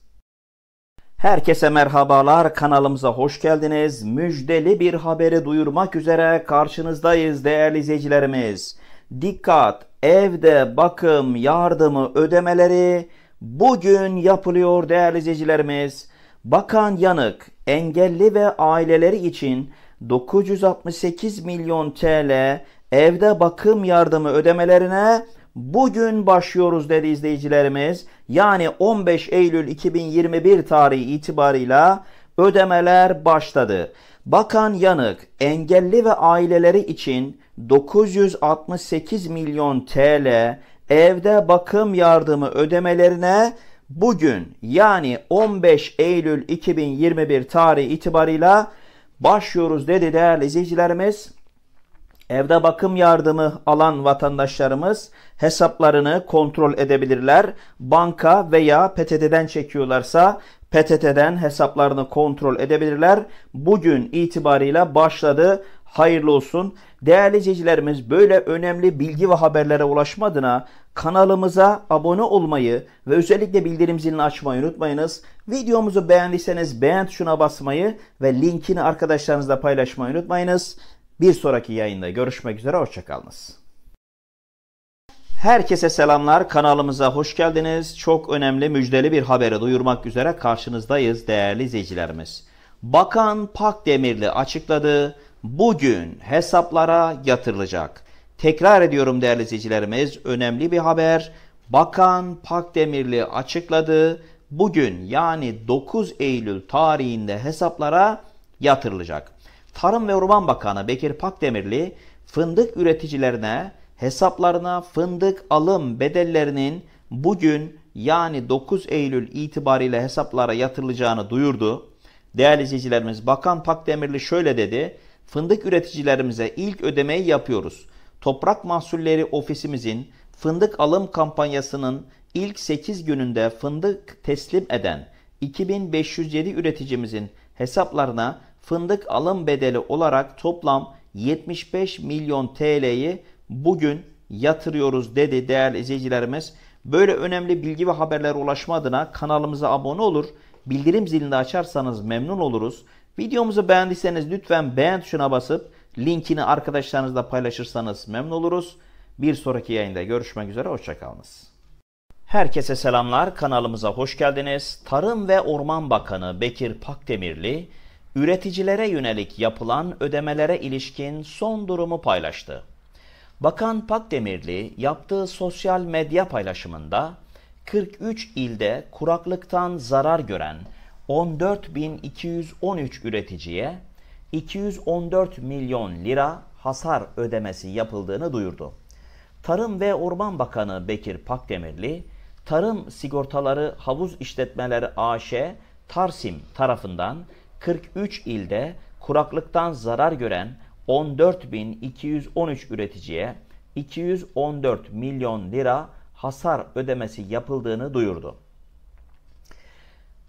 Herkese merhabalar, kanalımıza hoş geldiniz. Müjdeli bir haberi duyurmak üzere karşınızdayız değerli izleyicilerimiz. Dikkat! Evde bakım yardımı ödemeleri bugün yapılıyor değerli izleyicilerimiz. Bakan Yanık engelli ve aileleri için 968 milyon TL evde bakım yardımı ödemelerine bugün başlıyoruz dedi izleyicilerimiz. Yani 15 Eylül 2021 tarihi itibarıyla ödemeler başladı. Bakan Yanık engelli ve aileleri için 968 milyon TL evde bakım yardımı ödemelerine bugün yani 15 Eylül 2021 tarihi itibarıyla başlıyoruz dedi değerli izleyicilerimiz. Evde bakım yardımı alan vatandaşlarımız hesaplarını kontrol edebilirler. Banka veya PTT'den çekiyorlarsa PTT'den hesaplarını kontrol edebilirler. Bugün itibariyle başladı. Hayırlı olsun. Değerli izleyicilerimiz böyle önemli bilgi ve haberlere ulaşma adına kanalımıza abone olmayı ve özellikle bildirim zilini açmayı unutmayınız. Videomuzu beğendiyseniz beğen tuşuna basmayı ve linkini arkadaşlarınızla paylaşmayı unutmayınız. Bir sonraki yayında görüşmek üzere hoşçakalınız. Herkese selamlar. Kanalımıza hoş geldiniz. Çok önemli müjdeli bir haberi duyurmak üzere karşınızdayız değerli izleyicilerimiz. Bakan Pak Demirli açıkladı bugün hesaplara yatırılacak. Tekrar ediyorum değerli izleyicilerimiz önemli bir haber. Bakan Pakdemirli açıkladı. Bugün yani 9 Eylül tarihinde hesaplara yatırılacak. Tarım ve Orman Bakanı Bekir Pakdemirli fındık üreticilerine hesaplarına fındık alım bedellerinin bugün yani 9 Eylül itibariyle hesaplara yatırılacağını duyurdu. Değerli izleyicilerimiz Bakan Pakdemirli şöyle dedi fındık üreticilerimize ilk ödemeyi yapıyoruz. Toprak Mahsulleri Ofisimizin fındık alım kampanyasının ilk 8 gününde fındık teslim eden 2507 üreticimizin hesaplarına fındık alım bedeli olarak toplam 75 milyon TL'yi bugün yatırıyoruz dedi değerli izleyicilerimiz. Böyle önemli bilgi ve haberlere ulaşma adına kanalımıza abone olur, bildirim zilini açarsanız memnun oluruz. Videomuzu beğendiyseniz lütfen beğen tuşuna basıp linkini arkadaşlarınızla paylaşırsanız memnun oluruz. Bir sonraki yayında görüşmek üzere hoşçakalınız. Herkese selamlar kanalımıza hoş geldiniz. Tarım ve Orman Bakanı Bekir Pakdemirli üreticilere yönelik yapılan ödemelere ilişkin son durumu paylaştı. Bakan Pakdemirli yaptığı sosyal medya paylaşımında 43 ilde kuraklıktan zarar gören 14.213 üreticiye 214 milyon lira hasar ödemesi yapıldığını duyurdu. Tarım ve Orman Bakanı Bekir Pakdemirli, Tarım Sigortaları Havuz İşletmeleri AŞ Tarsim tarafından 43 ilde kuraklıktan zarar gören 14.213 üreticiye 214 milyon lira hasar ödemesi yapıldığını duyurdu.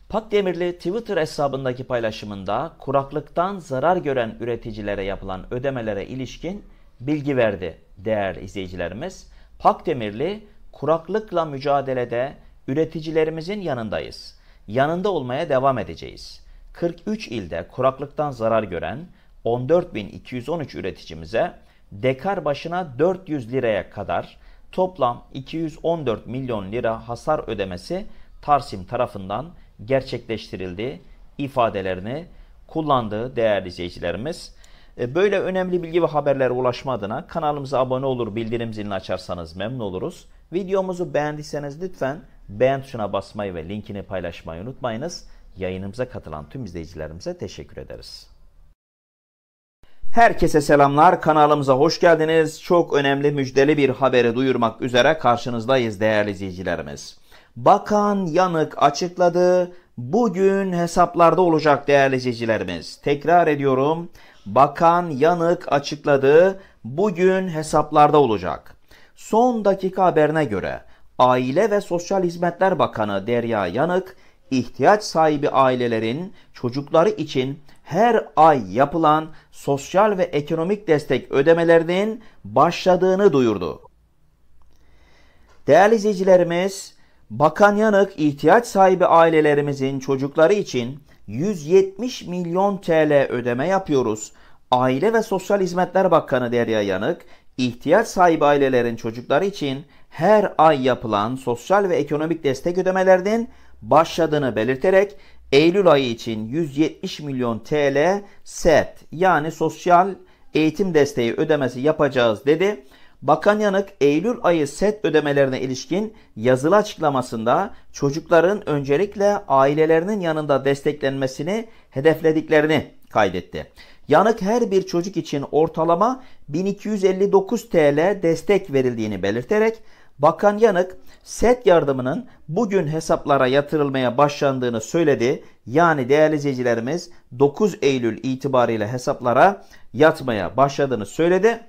Pakdemirli Twitter hesabındaki paylaşımında kuraklıktan zarar gören üreticilere yapılan ödemelere ilişkin bilgi verdi değerli izleyicilerimiz. Pakdemirli kuraklıkla mücadelede üreticilerimizin yanındayız. Yanında olmaya devam edeceğiz. 43 ilde kuraklıktan zarar gören 14.213 üreticimize dekar başına 400 liraya kadar toplam 214 milyon lira hasar ödemesi Tarsim tarafından gerçekleştirildi ifadelerini kullandığı değerli izleyicilerimiz. E, böyle önemli bilgi ve haberlere ulaşma adına kanalımıza abone olur, bildirim zilini açarsanız memnun oluruz. Videomuzu beğendiyseniz lütfen beğen tuşuna basmayı ve linkini paylaşmayı unutmayınız. Yayınımıza katılan tüm izleyicilerimize teşekkür ederiz. Herkese selamlar. Kanalımıza hoş geldiniz. Çok önemli müjdeli bir haberi duyurmak üzere karşınızdayız değerli izleyicilerimiz. Bakan Yanık açıkladı. Bugün hesaplarda olacak değerli izleyicilerimiz. Tekrar ediyorum. Bakan Yanık açıkladı. Bugün hesaplarda olacak. Son dakika haberine göre Aile ve Sosyal Hizmetler Bakanı Derya Yanık, ihtiyaç sahibi ailelerin çocukları için her ay yapılan sosyal ve ekonomik destek ödemelerinin başladığını duyurdu. Değerli izleyicilerimiz, Bakan Yanık ihtiyaç sahibi ailelerimizin çocukları için 170 milyon TL ödeme yapıyoruz. Aile ve Sosyal Hizmetler Bakanı Derya Yanık, ihtiyaç sahibi ailelerin çocukları için her ay yapılan sosyal ve ekonomik destek ödemelerinin başladığını belirterek Eylül ayı için 170 milyon TL SET yani sosyal eğitim desteği ödemesi yapacağız dedi. Bakan Yanık Eylül ayı set ödemelerine ilişkin yazılı açıklamasında çocukların öncelikle ailelerinin yanında desteklenmesini hedeflediklerini kaydetti. Yanık her bir çocuk için ortalama 1259 TL destek verildiğini belirterek Bakan Yanık set yardımının bugün hesaplara yatırılmaya başlandığını söyledi. Yani değerli izleyicilerimiz 9 Eylül itibariyle hesaplara yatmaya başladığını söyledi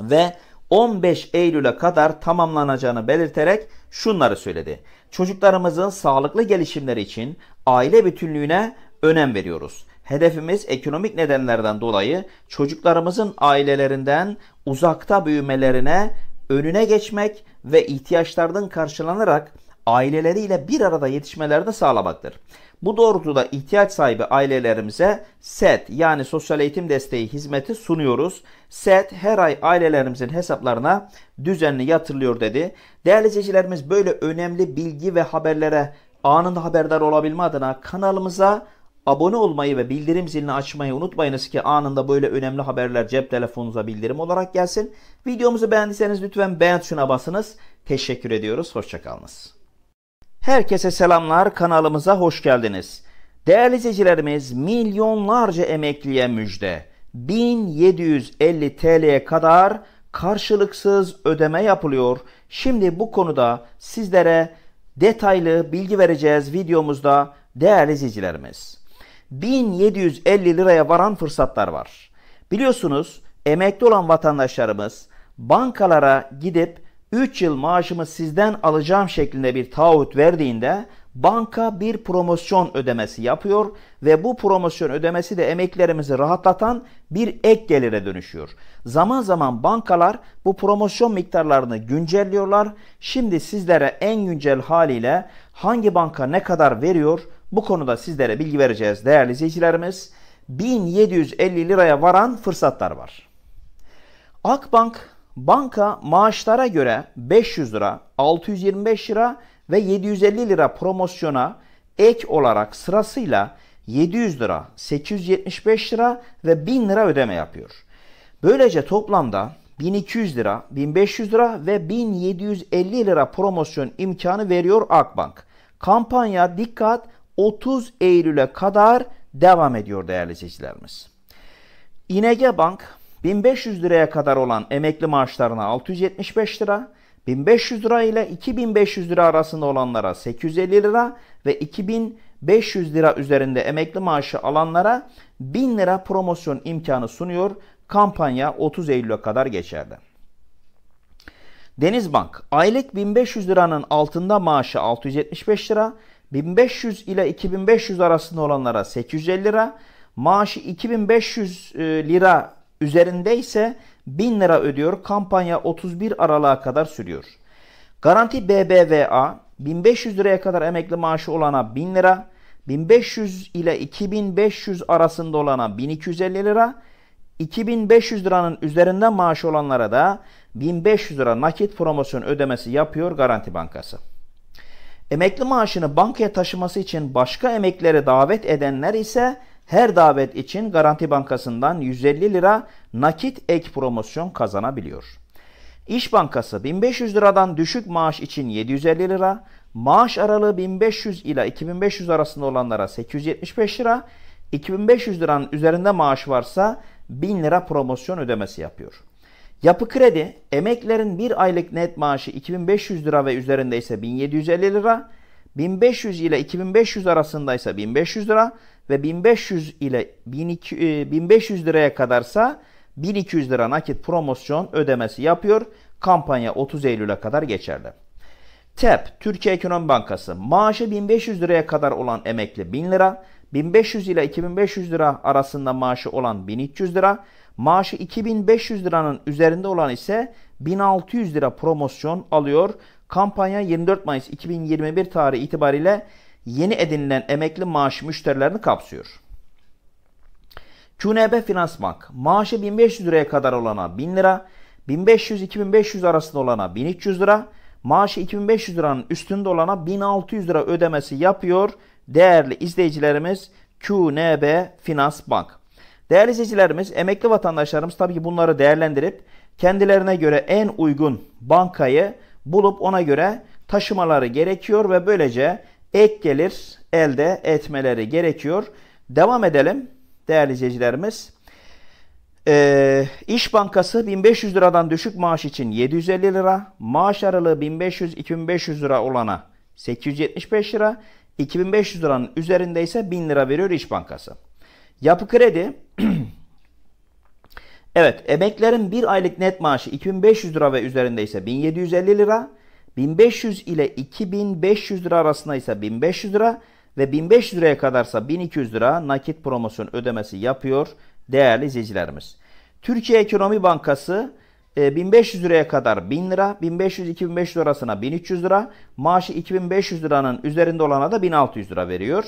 ve 15 Eylül'e kadar tamamlanacağını belirterek şunları söyledi. Çocuklarımızın sağlıklı gelişimleri için aile bütünlüğüne önem veriyoruz. Hedefimiz ekonomik nedenlerden dolayı çocuklarımızın ailelerinden uzakta büyümelerine önüne geçmek ve ihtiyaçlardan karşılanarak aileleriyle bir arada yetişmelerini sağlamaktır. Bu doğrultuda ihtiyaç sahibi ailelerimize SET yani sosyal eğitim desteği hizmeti sunuyoruz. SET her ay ailelerimizin hesaplarına düzenli yatırılıyor dedi. Değerli izleyicilerimiz böyle önemli bilgi ve haberlere anında haberdar olabilme adına kanalımıza abone olmayı ve bildirim zilini açmayı unutmayınız ki anında böyle önemli haberler cep telefonunuza bildirim olarak gelsin. Videomuzu beğendiyseniz lütfen beğen tuşuna basınız. Teşekkür ediyoruz. Hoşçakalınız. Herkese selamlar kanalımıza hoş geldiniz. Değerli izleyicilerimiz milyonlarca emekliye müjde. 1750 TL'ye kadar karşılıksız ödeme yapılıyor. Şimdi bu konuda sizlere detaylı bilgi vereceğiz videomuzda değerli izleyicilerimiz. 1750 liraya varan fırsatlar var. Biliyorsunuz emekli olan vatandaşlarımız bankalara gidip 3 yıl maaşımı sizden alacağım şeklinde bir taahhüt verdiğinde banka bir promosyon ödemesi yapıyor ve bu promosyon ödemesi de emeklerimizi rahatlatan bir ek gelire dönüşüyor. Zaman zaman bankalar bu promosyon miktarlarını güncelliyorlar. Şimdi sizlere en güncel haliyle hangi banka ne kadar veriyor bu konuda sizlere bilgi vereceğiz değerli izleyicilerimiz. 1750 liraya varan fırsatlar var. Akbank Banka maaşlara göre 500 lira, 625 lira ve 750 lira promosyona ek olarak sırasıyla 700 lira, 875 lira ve 1000 lira ödeme yapıyor. Böylece toplamda 1200 lira, 1500 lira ve 1750 lira promosyon imkanı veriyor Akbank. Kampanya dikkat 30 Eylül'e kadar devam ediyor değerli seçicilerimiz. İnege Bank 1500 liraya kadar olan emekli maaşlarına 675 lira, 1500 lira ile 2500 lira arasında olanlara 850 lira ve 2500 lira üzerinde emekli maaşı alanlara 1000 lira promosyon imkanı sunuyor. Kampanya 30 Eylül'e kadar geçerli. Denizbank aylık 1500 liranın altında maaşı 675 lira, 1500 ile 2500 arasında olanlara 850 lira, maaşı 2500 e, lira Üzerinde ise 1000 lira ödüyor. Kampanya 31 aralığa kadar sürüyor. Garanti BBVA 1500 liraya kadar emekli maaşı olana 1000 lira, 1500 ile 2500 arasında olana 1250 lira, 2500 liranın üzerinde maaşı olanlara da 1500 lira nakit promosyon ödemesi yapıyor Garanti Bankası. Emekli maaşını bankaya taşıması için başka emeklere davet edenler ise her davet için Garanti Bankası'ndan 150 lira nakit ek promosyon kazanabiliyor. İş Bankası 1500 liradan düşük maaş için 750 lira, maaş aralığı 1500 ila 2500 arasında olanlara 875 lira, 2500 liranın üzerinde maaş varsa 1000 lira promosyon ödemesi yapıyor. Yapı kredi emeklerin bir aylık net maaşı 2500 lira ve üzerinde ise 1750 lira, 1500 ile 2500 arasında ise 1500 lira, ve 1500 ile 1500 e, liraya kadarsa 1200 lira nakit promosyon ödemesi yapıyor. Kampanya 30 Eylül'e kadar geçerli. TEP, Türkiye Ekonomi Bankası maaşı 1500 liraya kadar olan emekli 1000 lira, 1500 ile 2500 lira arasında maaşı olan 1300 lira, maaşı 2500 liranın üzerinde olan ise 1600 lira promosyon alıyor. Kampanya 24 Mayıs 2021 tarihi itibariyle yeni edinilen emekli maaşı müşterilerini kapsıyor. QNB Finans Bank maaşı 1500 liraya kadar olana 1000 lira, 1500-2500 arasında olana 1300 lira, maaşı 2500 liranın üstünde olana 1600 lira ödemesi yapıyor değerli izleyicilerimiz QNB Finans Bank. Değerli izleyicilerimiz, emekli vatandaşlarımız tabii ki bunları değerlendirip kendilerine göre en uygun bankayı bulup ona göre taşımaları gerekiyor ve böylece ek gelir elde etmeleri gerekiyor. Devam edelim değerli izleyicilerimiz. Ee, İş Bankası 1500 liradan düşük maaş için 750 lira, maaş aralığı 1500-2500 lira olana 875 lira, 2500 liranın üzerinde ise 1000 lira veriyor İş Bankası. Yapı Kredi [CLEARS THROAT] Evet, emeklerin bir aylık net maaşı 2500 lira ve üzerinde ise 1750 lira, 1500 ile 2500 lira arasında ise 1500 lira ve 1500 liraya kadarsa 1200 lira nakit promosyon ödemesi yapıyor değerli izleyicilerimiz. Türkiye Ekonomi Bankası 1500 e, liraya kadar 1000 lira, 1500-2500 arasına 1300 lira, maaşı 2500 liranın üzerinde olana da 1600 lira veriyor.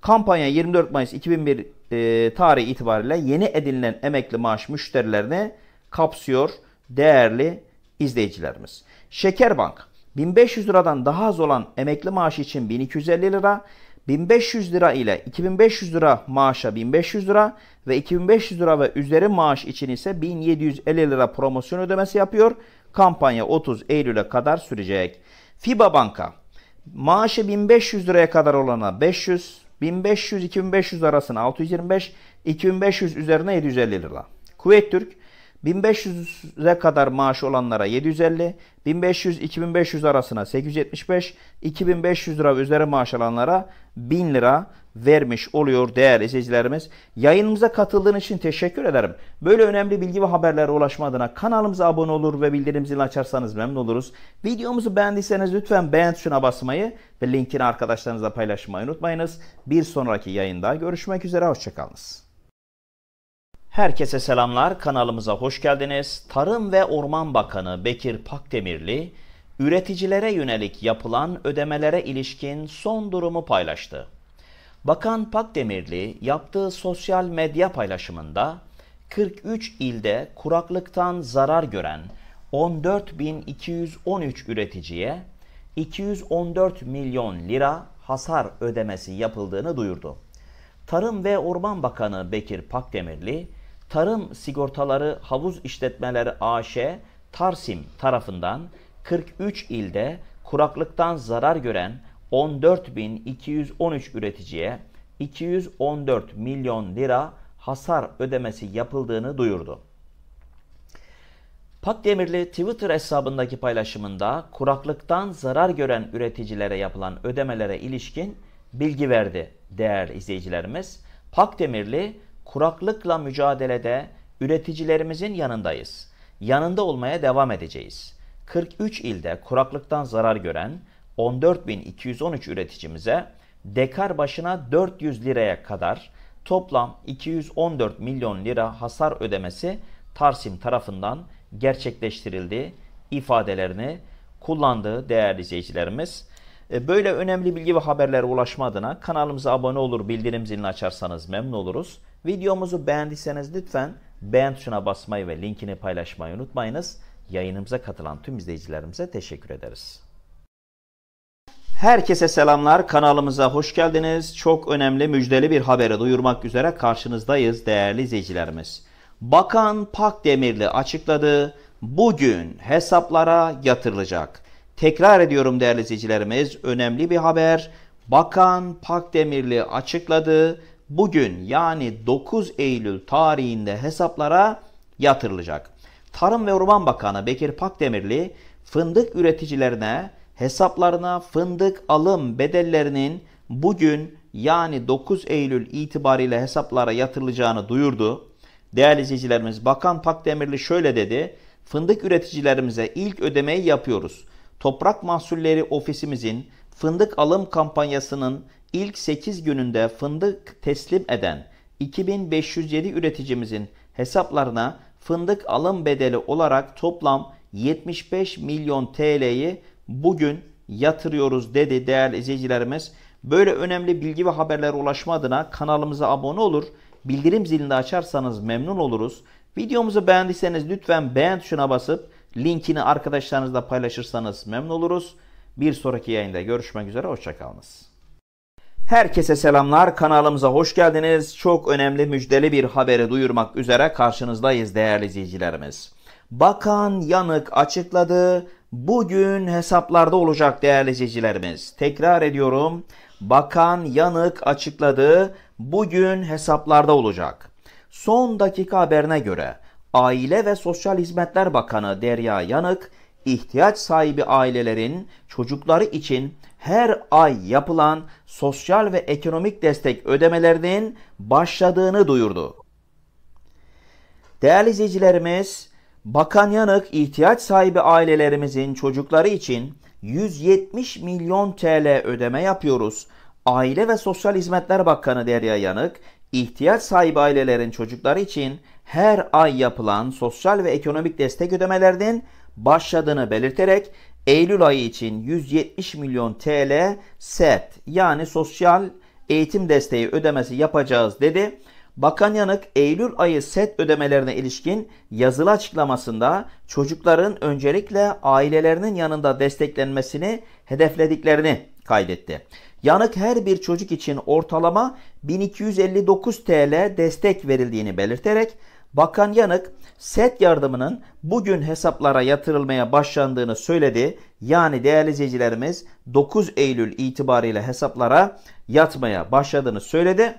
Kampanya 24 Mayıs 2001 e, tarihi itibariyle yeni edinilen emekli maaş müşterilerini kapsıyor değerli izleyicilerimiz. Şekerbank 1500 liradan daha az olan emekli maaşı için 1250 lira, 1500 lira ile 2500 lira maaşa 1500 lira ve 2500 lira ve üzeri maaş için ise 1750 lira promosyon ödemesi yapıyor. Kampanya 30 Eylül'e kadar sürecek. FIBA Banka maaşı 1500 liraya kadar olana 500, 1500-2500 arasına 625, 2500 üzerine 750 lira. Kuvvet Türk 1500'e kadar maaş olanlara 750, 1500-2500 arasına 875, 2500 lira üzeri maaş alanlara 1000 lira vermiş oluyor değerli izleyicilerimiz. Yayınımıza katıldığınız için teşekkür ederim. Böyle önemli bilgi ve haberlere ulaşma adına kanalımıza abone olur ve bildirim zilini açarsanız memnun oluruz. Videomuzu beğendiyseniz lütfen beğen tuşuna basmayı ve linkini arkadaşlarınızla paylaşmayı unutmayınız. Bir sonraki yayında görüşmek üzere, hoşçakalınız. Herkese selamlar. Kanalımıza hoş geldiniz. Tarım ve Orman Bakanı Bekir Pakdemirli, üreticilere yönelik yapılan ödemelere ilişkin son durumu paylaştı. Bakan Pakdemirli yaptığı sosyal medya paylaşımında 43 ilde kuraklıktan zarar gören 14.213 üreticiye 214 milyon lira hasar ödemesi yapıldığını duyurdu. Tarım ve Orman Bakanı Bekir Pakdemirli, Tarım Sigortaları Havuz İşletmeleri AŞ Tarsim tarafından 43 ilde kuraklıktan zarar gören 14.213 üreticiye 214 milyon lira hasar ödemesi yapıldığını duyurdu. Pak Demirli Twitter hesabındaki paylaşımında kuraklıktan zarar gören üreticilere yapılan ödemelere ilişkin bilgi verdi değerli izleyicilerimiz. Pak Demirli kuraklıkla mücadelede üreticilerimizin yanındayız. Yanında olmaya devam edeceğiz. 43 ilde kuraklıktan zarar gören 14.213 üreticimize dekar başına 400 liraya kadar toplam 214 milyon lira hasar ödemesi Tarsim tarafından gerçekleştirildi ifadelerini kullandığı değerli izleyicilerimiz. E, böyle önemli bilgi ve haberlere ulaşma adına kanalımıza abone olur, bildirim zilini açarsanız memnun oluruz. Videomuzu beğendiyseniz lütfen beğen tuşuna basmayı ve linkini paylaşmayı unutmayınız. Yayınımıza katılan tüm izleyicilerimize teşekkür ederiz. Herkese selamlar. Kanalımıza hoş geldiniz. Çok önemli müjdeli bir haberi duyurmak üzere karşınızdayız değerli izleyicilerimiz. Bakan Pak Demirli açıkladı. Bugün hesaplara yatırılacak. Tekrar ediyorum değerli izleyicilerimiz. Önemli bir haber. Bakan Pak Demirli açıkladı bugün yani 9 Eylül tarihinde hesaplara yatırılacak. Tarım ve Orman Bakanı Bekir Pakdemirli fındık üreticilerine hesaplarına fındık alım bedellerinin bugün yani 9 Eylül itibariyle hesaplara yatırılacağını duyurdu. Değerli izleyicilerimiz Bakan Pakdemirli şöyle dedi. Fındık üreticilerimize ilk ödemeyi yapıyoruz. Toprak Mahsulleri Ofisimizin fındık alım kampanyasının ilk 8 gününde fındık teslim eden 2507 üreticimizin hesaplarına fındık alım bedeli olarak toplam 75 milyon TL'yi bugün yatırıyoruz dedi değerli izleyicilerimiz. Böyle önemli bilgi ve haberlere ulaşma adına kanalımıza abone olur. Bildirim zilini de açarsanız memnun oluruz. Videomuzu beğendiyseniz lütfen beğen tuşuna basıp linkini arkadaşlarınızla paylaşırsanız memnun oluruz. Bir sonraki yayında görüşmek üzere hoşçakalınız. Herkese selamlar. Kanalımıza hoş geldiniz. Çok önemli müjdeli bir haberi duyurmak üzere karşınızdayız değerli izleyicilerimiz. Bakan Yanık açıkladı. Bugün hesaplarda olacak değerli izleyicilerimiz. Tekrar ediyorum. Bakan Yanık açıkladı. Bugün hesaplarda olacak. Son dakika haberine göre Aile ve Sosyal Hizmetler Bakanı Derya Yanık ihtiyaç sahibi ailelerin çocukları için her ay yapılan sosyal ve ekonomik destek ödemelerinin başladığını duyurdu. Değerli izleyicilerimiz, Bakan Yanık ihtiyaç sahibi ailelerimizin çocukları için 170 milyon TL ödeme yapıyoruz. Aile ve Sosyal Hizmetler Bakanı Derya Yanık, ihtiyaç sahibi ailelerin çocukları için her ay yapılan sosyal ve ekonomik destek ödemelerinin başladığını belirterek Eylül ayı için 170 milyon TL set yani sosyal eğitim desteği ödemesi yapacağız dedi. Bakan Yanık Eylül ayı set ödemelerine ilişkin yazılı açıklamasında çocukların öncelikle ailelerinin yanında desteklenmesini hedeflediklerini kaydetti. Yanık her bir çocuk için ortalama 1259 TL destek verildiğini belirterek Bakan Yanık set yardımının bugün hesaplara yatırılmaya başlandığını söyledi. Yani değerli izleyicilerimiz 9 Eylül itibariyle hesaplara yatmaya başladığını söyledi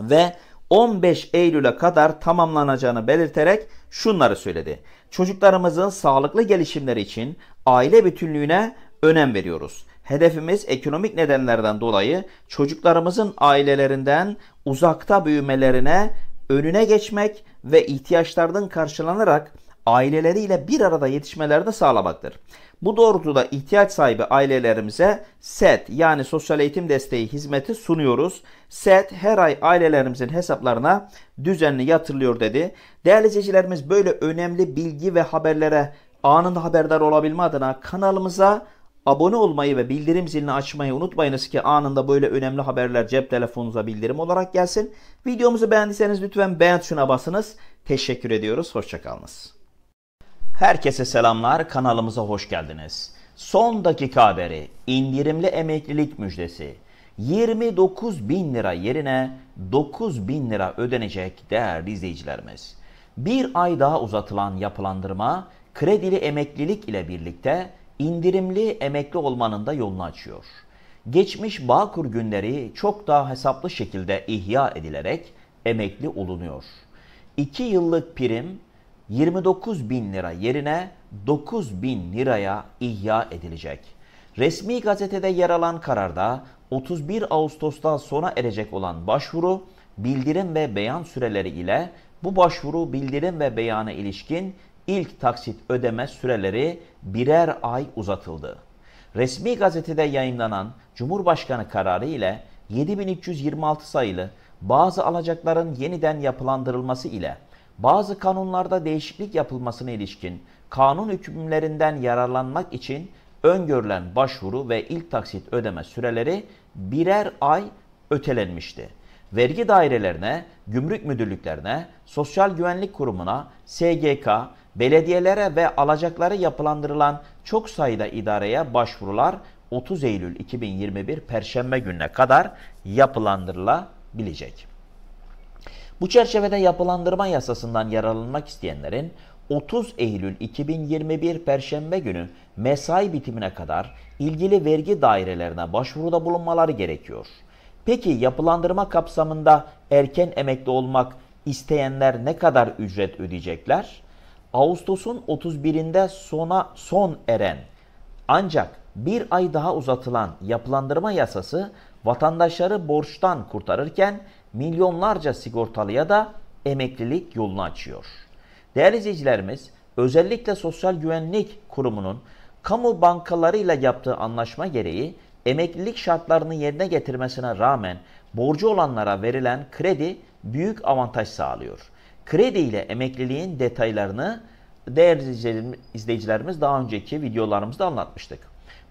ve 15 Eylül'e kadar tamamlanacağını belirterek şunları söyledi. Çocuklarımızın sağlıklı gelişimleri için aile bütünlüğüne önem veriyoruz. Hedefimiz ekonomik nedenlerden dolayı çocuklarımızın ailelerinden uzakta büyümelerine önüne geçmek ve ihtiyaçlardan karşılanarak aileleriyle bir arada yetişmelerini sağlamaktır. Bu doğrultuda ihtiyaç sahibi ailelerimize SET yani sosyal eğitim desteği hizmeti sunuyoruz. SET her ay ailelerimizin hesaplarına düzenli yatırılıyor dedi. Değerli izleyicilerimiz böyle önemli bilgi ve haberlere anında haberdar olabilme adına kanalımıza Abone olmayı ve bildirim zilini açmayı unutmayınız ki anında böyle önemli haberler cep telefonunuza bildirim olarak gelsin. Videomuzu beğendiyseniz lütfen beğen tuşuna basınız. Teşekkür ediyoruz. Hoşçakalınız. Herkese selamlar. Kanalımıza hoş geldiniz. Son dakika haberi. İndirimli emeklilik müjdesi. 29 bin lira yerine 9 bin lira ödenecek değerli izleyicilerimiz. Bir ay daha uzatılan yapılandırma kredili emeklilik ile birlikte indirimli emekli olmanın da yolunu açıyor. Geçmiş Bağkur günleri çok daha hesaplı şekilde ihya edilerek emekli olunuyor. 2 yıllık prim 29 bin lira yerine 9 bin liraya ihya edilecek. Resmi gazetede yer alan kararda 31 Ağustos'ta sona erecek olan başvuru, bildirim ve beyan süreleri ile bu başvuru bildirim ve beyana ilişkin ilk taksit ödeme süreleri birer ay uzatıldı. Resmi gazetede yayınlanan Cumhurbaşkanı kararı ile 7326 sayılı bazı alacakların yeniden yapılandırılması ile bazı kanunlarda değişiklik yapılmasına ilişkin kanun hükümlerinden yararlanmak için öngörülen başvuru ve ilk taksit ödeme süreleri birer ay ötelenmişti. Vergi dairelerine, gümrük müdürlüklerine, sosyal güvenlik kurumuna, SGK, belediyelere ve alacakları yapılandırılan çok sayıda idareye başvurular 30 Eylül 2021 Perşembe gününe kadar yapılandırılabilecek. Bu çerçevede yapılandırma yasasından yararlanmak isteyenlerin 30 Eylül 2021 Perşembe günü mesai bitimine kadar ilgili vergi dairelerine başvuruda bulunmaları gerekiyor. Peki yapılandırma kapsamında erken emekli olmak isteyenler ne kadar ücret ödeyecekler? Ağustos'un 31'inde sona son eren ancak bir ay daha uzatılan yapılandırma yasası vatandaşları borçtan kurtarırken milyonlarca sigortalıya da emeklilik yolunu açıyor. Değerli izleyicilerimiz, özellikle Sosyal Güvenlik Kurumu'nun kamu bankalarıyla yaptığı anlaşma gereği emeklilik şartlarını yerine getirmesine rağmen borcu olanlara verilen kredi büyük avantaj sağlıyor kredi ile emekliliğin detaylarını değerli izleyicilerimiz daha önceki videolarımızda anlatmıştık.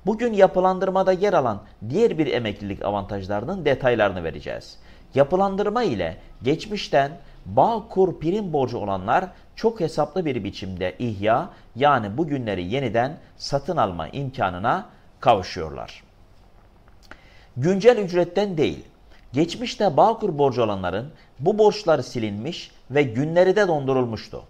Bugün yapılandırmada yer alan diğer bir emeklilik avantajlarının detaylarını vereceğiz. Yapılandırma ile geçmişten bağ kur prim borcu olanlar çok hesaplı bir biçimde ihya yani bugünleri yeniden satın alma imkanına kavuşuyorlar. Güncel ücretten değil Geçmişte Bağkur borcu olanların bu borçları silinmiş ve günleri de dondurulmuştu.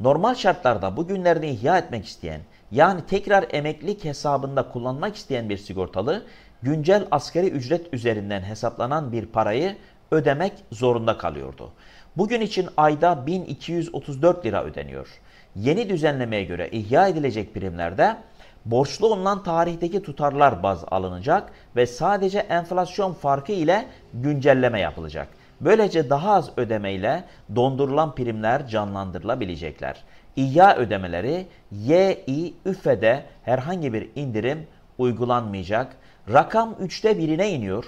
Normal şartlarda bu günlerini ihya etmek isteyen yani tekrar emeklilik hesabında kullanmak isteyen bir sigortalı güncel askeri ücret üzerinden hesaplanan bir parayı ödemek zorunda kalıyordu. Bugün için ayda 1234 lira ödeniyor. Yeni düzenlemeye göre ihya edilecek primlerde borçlu olunan tarihteki tutarlar baz alınacak ve sadece enflasyon farkı ile güncelleme yapılacak. Böylece daha az ödemeyle dondurulan primler canlandırılabilecekler. İya ödemeleri YI üfede herhangi bir indirim uygulanmayacak. Rakam 3'te 1'ine iniyor.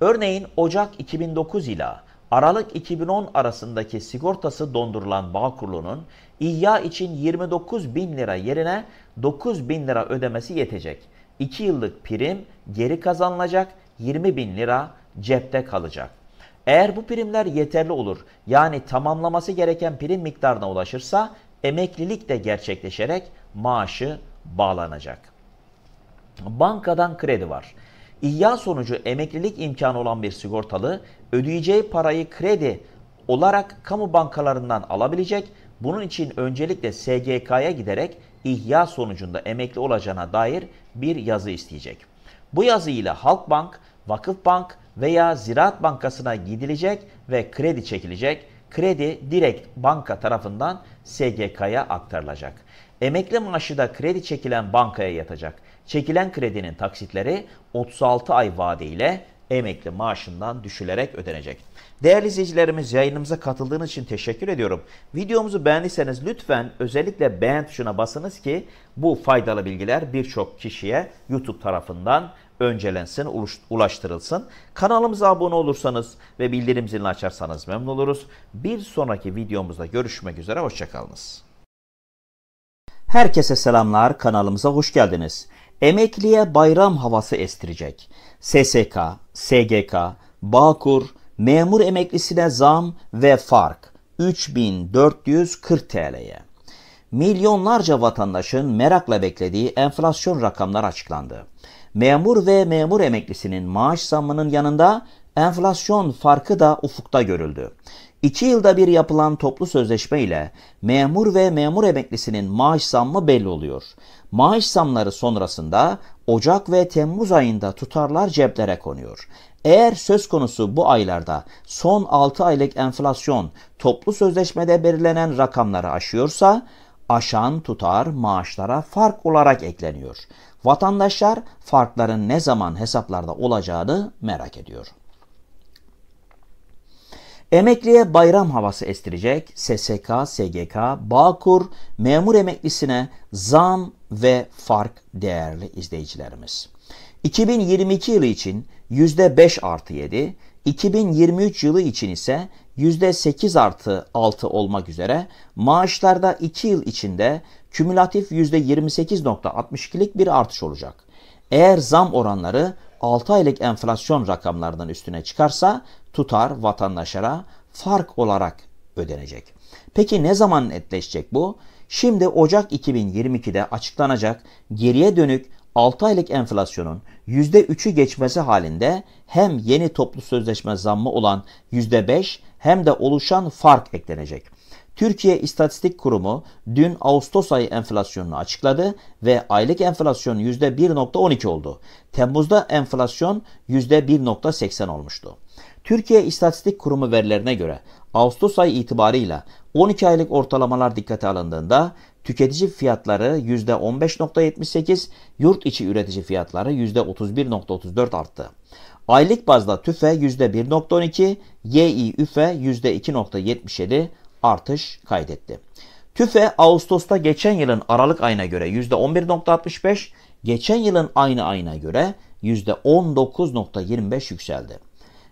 Örneğin Ocak 2009 ile. Aralık 2010 arasındaki sigortası dondurulan Bağkurlu'nun İhya için 29 bin lira yerine 9 bin lira ödemesi yetecek. 2 yıllık prim geri kazanılacak 20 bin lira cepte kalacak. Eğer bu primler yeterli olur yani tamamlaması gereken prim miktarına ulaşırsa emeklilik de gerçekleşerek maaşı bağlanacak. Bankadan kredi var. İhya sonucu emeklilik imkanı olan bir sigortalı ödeyeceği parayı kredi olarak kamu bankalarından alabilecek. Bunun için öncelikle SGK'ya giderek ihya sonucunda emekli olacağına dair bir yazı isteyecek. Bu yazı ile Halkbank, Vakıfbank veya Ziraat Bankası'na gidilecek ve kredi çekilecek. Kredi direkt banka tarafından SGK'ya aktarılacak. Emekli maaşı da kredi çekilen bankaya yatacak. Çekilen kredinin taksitleri 36 ay vadeyle emekli maaşından düşülerek ödenecek. Değerli izleyicilerimiz yayınımıza katıldığınız için teşekkür ediyorum. Videomuzu beğendiyseniz lütfen özellikle beğen tuşuna basınız ki bu faydalı bilgiler birçok kişiye YouTube tarafından öncelensin, ulaştırılsın. Kanalımıza abone olursanız ve bildirim zilini açarsanız memnun oluruz. Bir sonraki videomuzda görüşmek üzere, hoşçakalınız. Herkese selamlar, kanalımıza hoş geldiniz emekliye bayram havası estirecek. SSK, SGK, Bağkur, memur emeklisine zam ve fark 3440 TL'ye. Milyonlarca vatandaşın merakla beklediği enflasyon rakamları açıklandı. Memur ve memur emeklisinin maaş zammının yanında enflasyon farkı da ufukta görüldü. İki yılda bir yapılan toplu sözleşme ile memur ve memur emeklisinin maaş zammı belli oluyor. Maaş zamları sonrasında Ocak ve Temmuz ayında tutarlar ceplere konuyor. Eğer söz konusu bu aylarda son 6 aylık enflasyon toplu sözleşmede belirlenen rakamları aşıyorsa aşan tutar maaşlara fark olarak ekleniyor. Vatandaşlar farkların ne zaman hesaplarda olacağını merak ediyor. Emekliye bayram havası estirecek SSK, SGK, Bağkur, memur emeklisine zam ve fark değerli izleyicilerimiz. 2022 yılı için %5 artı 7, 2023 yılı için ise %8 artı 6 olmak üzere maaşlarda 2 yıl içinde kümülatif %28.62'lik bir artış olacak. Eğer zam oranları 6 aylık enflasyon rakamlarından üstüne çıkarsa tutar vatandaşlara fark olarak ödenecek. Peki ne zaman netleşecek bu? Şimdi Ocak 2022'de açıklanacak geriye dönük 6 aylık enflasyonun %3'ü geçmesi halinde hem yeni toplu sözleşme zammı olan %5 hem de oluşan fark eklenecek. Türkiye İstatistik Kurumu dün Ağustos ayı enflasyonunu açıkladı ve aylık enflasyon %1.12 oldu. Temmuz'da enflasyon %1.80 olmuştu. Türkiye İstatistik Kurumu verilerine göre Ağustos ayı itibarıyla 12 aylık ortalamalar dikkate alındığında tüketici fiyatları %15.78, yurt içi üretici fiyatları %31.34 arttı. Aylık bazda tüfe %1.12, Yİ üfe %2.77 artış kaydetti. TÜFE Ağustos'ta geçen yılın Aralık ayına göre %11.65, geçen yılın aynı ayına göre %19.25 yükseldi.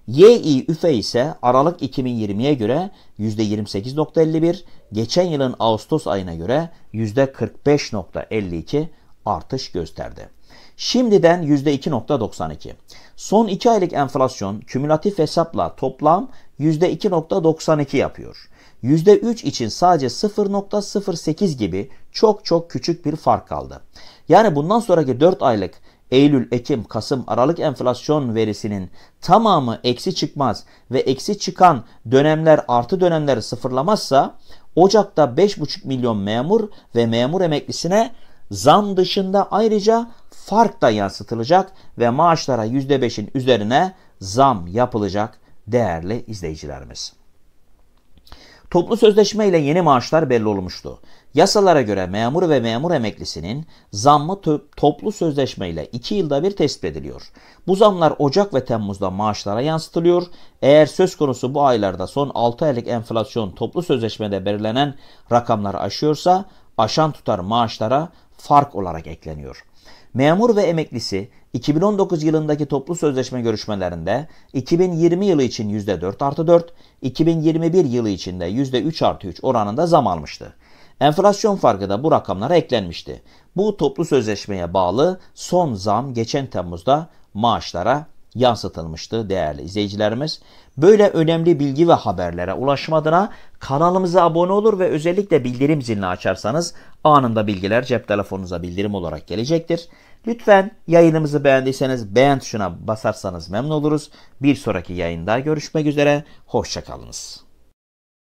Yİ üfe ise Aralık 2020'ye göre %28.51, geçen yılın Ağustos ayına göre %45.52 artış gösterdi. Şimdiden %2.92. Son 2 aylık enflasyon kümülatif hesapla toplam %2.92 yapıyor. %3 için sadece 0.08 gibi çok çok küçük bir fark kaldı. Yani bundan sonraki 4 aylık Eylül, Ekim, Kasım, Aralık enflasyon verisinin tamamı eksi çıkmaz ve eksi çıkan dönemler artı dönemleri sıfırlamazsa Ocak'ta 5,5 milyon memur ve memur emeklisine zam dışında ayrıca fark da yansıtılacak ve maaşlara %5'in üzerine zam yapılacak değerli izleyicilerimiz. Toplu sözleşme ile yeni maaşlar belli olmuştu. Yasalara göre memur ve memur emeklisinin zammı toplu sözleşmeyle 2 yılda bir tespit ediliyor. Bu zamlar Ocak ve Temmuz'da maaşlara yansıtılıyor. Eğer söz konusu bu aylarda son 6 aylık enflasyon toplu sözleşmede belirlenen rakamları aşıyorsa aşan tutar maaşlara fark olarak ekleniyor. Memur ve emeklisi 2019 yılındaki toplu sözleşme görüşmelerinde 2020 yılı için %4 artı 4, 2021 yılı için de %3 artı 3 oranında zam almıştı. Enflasyon farkı da bu rakamlara eklenmişti. Bu toplu sözleşmeye bağlı son zam geçen Temmuz'da maaşlara yansıtılmıştı değerli izleyicilerimiz. Böyle önemli bilgi ve haberlere ulaşma adına kanalımıza abone olur ve özellikle bildirim zilini açarsanız anında bilgiler cep telefonunuza bildirim olarak gelecektir. Lütfen yayınımızı beğendiyseniz beğen tuşuna basarsanız memnun oluruz. Bir sonraki yayında görüşmek üzere. Hoşçakalınız.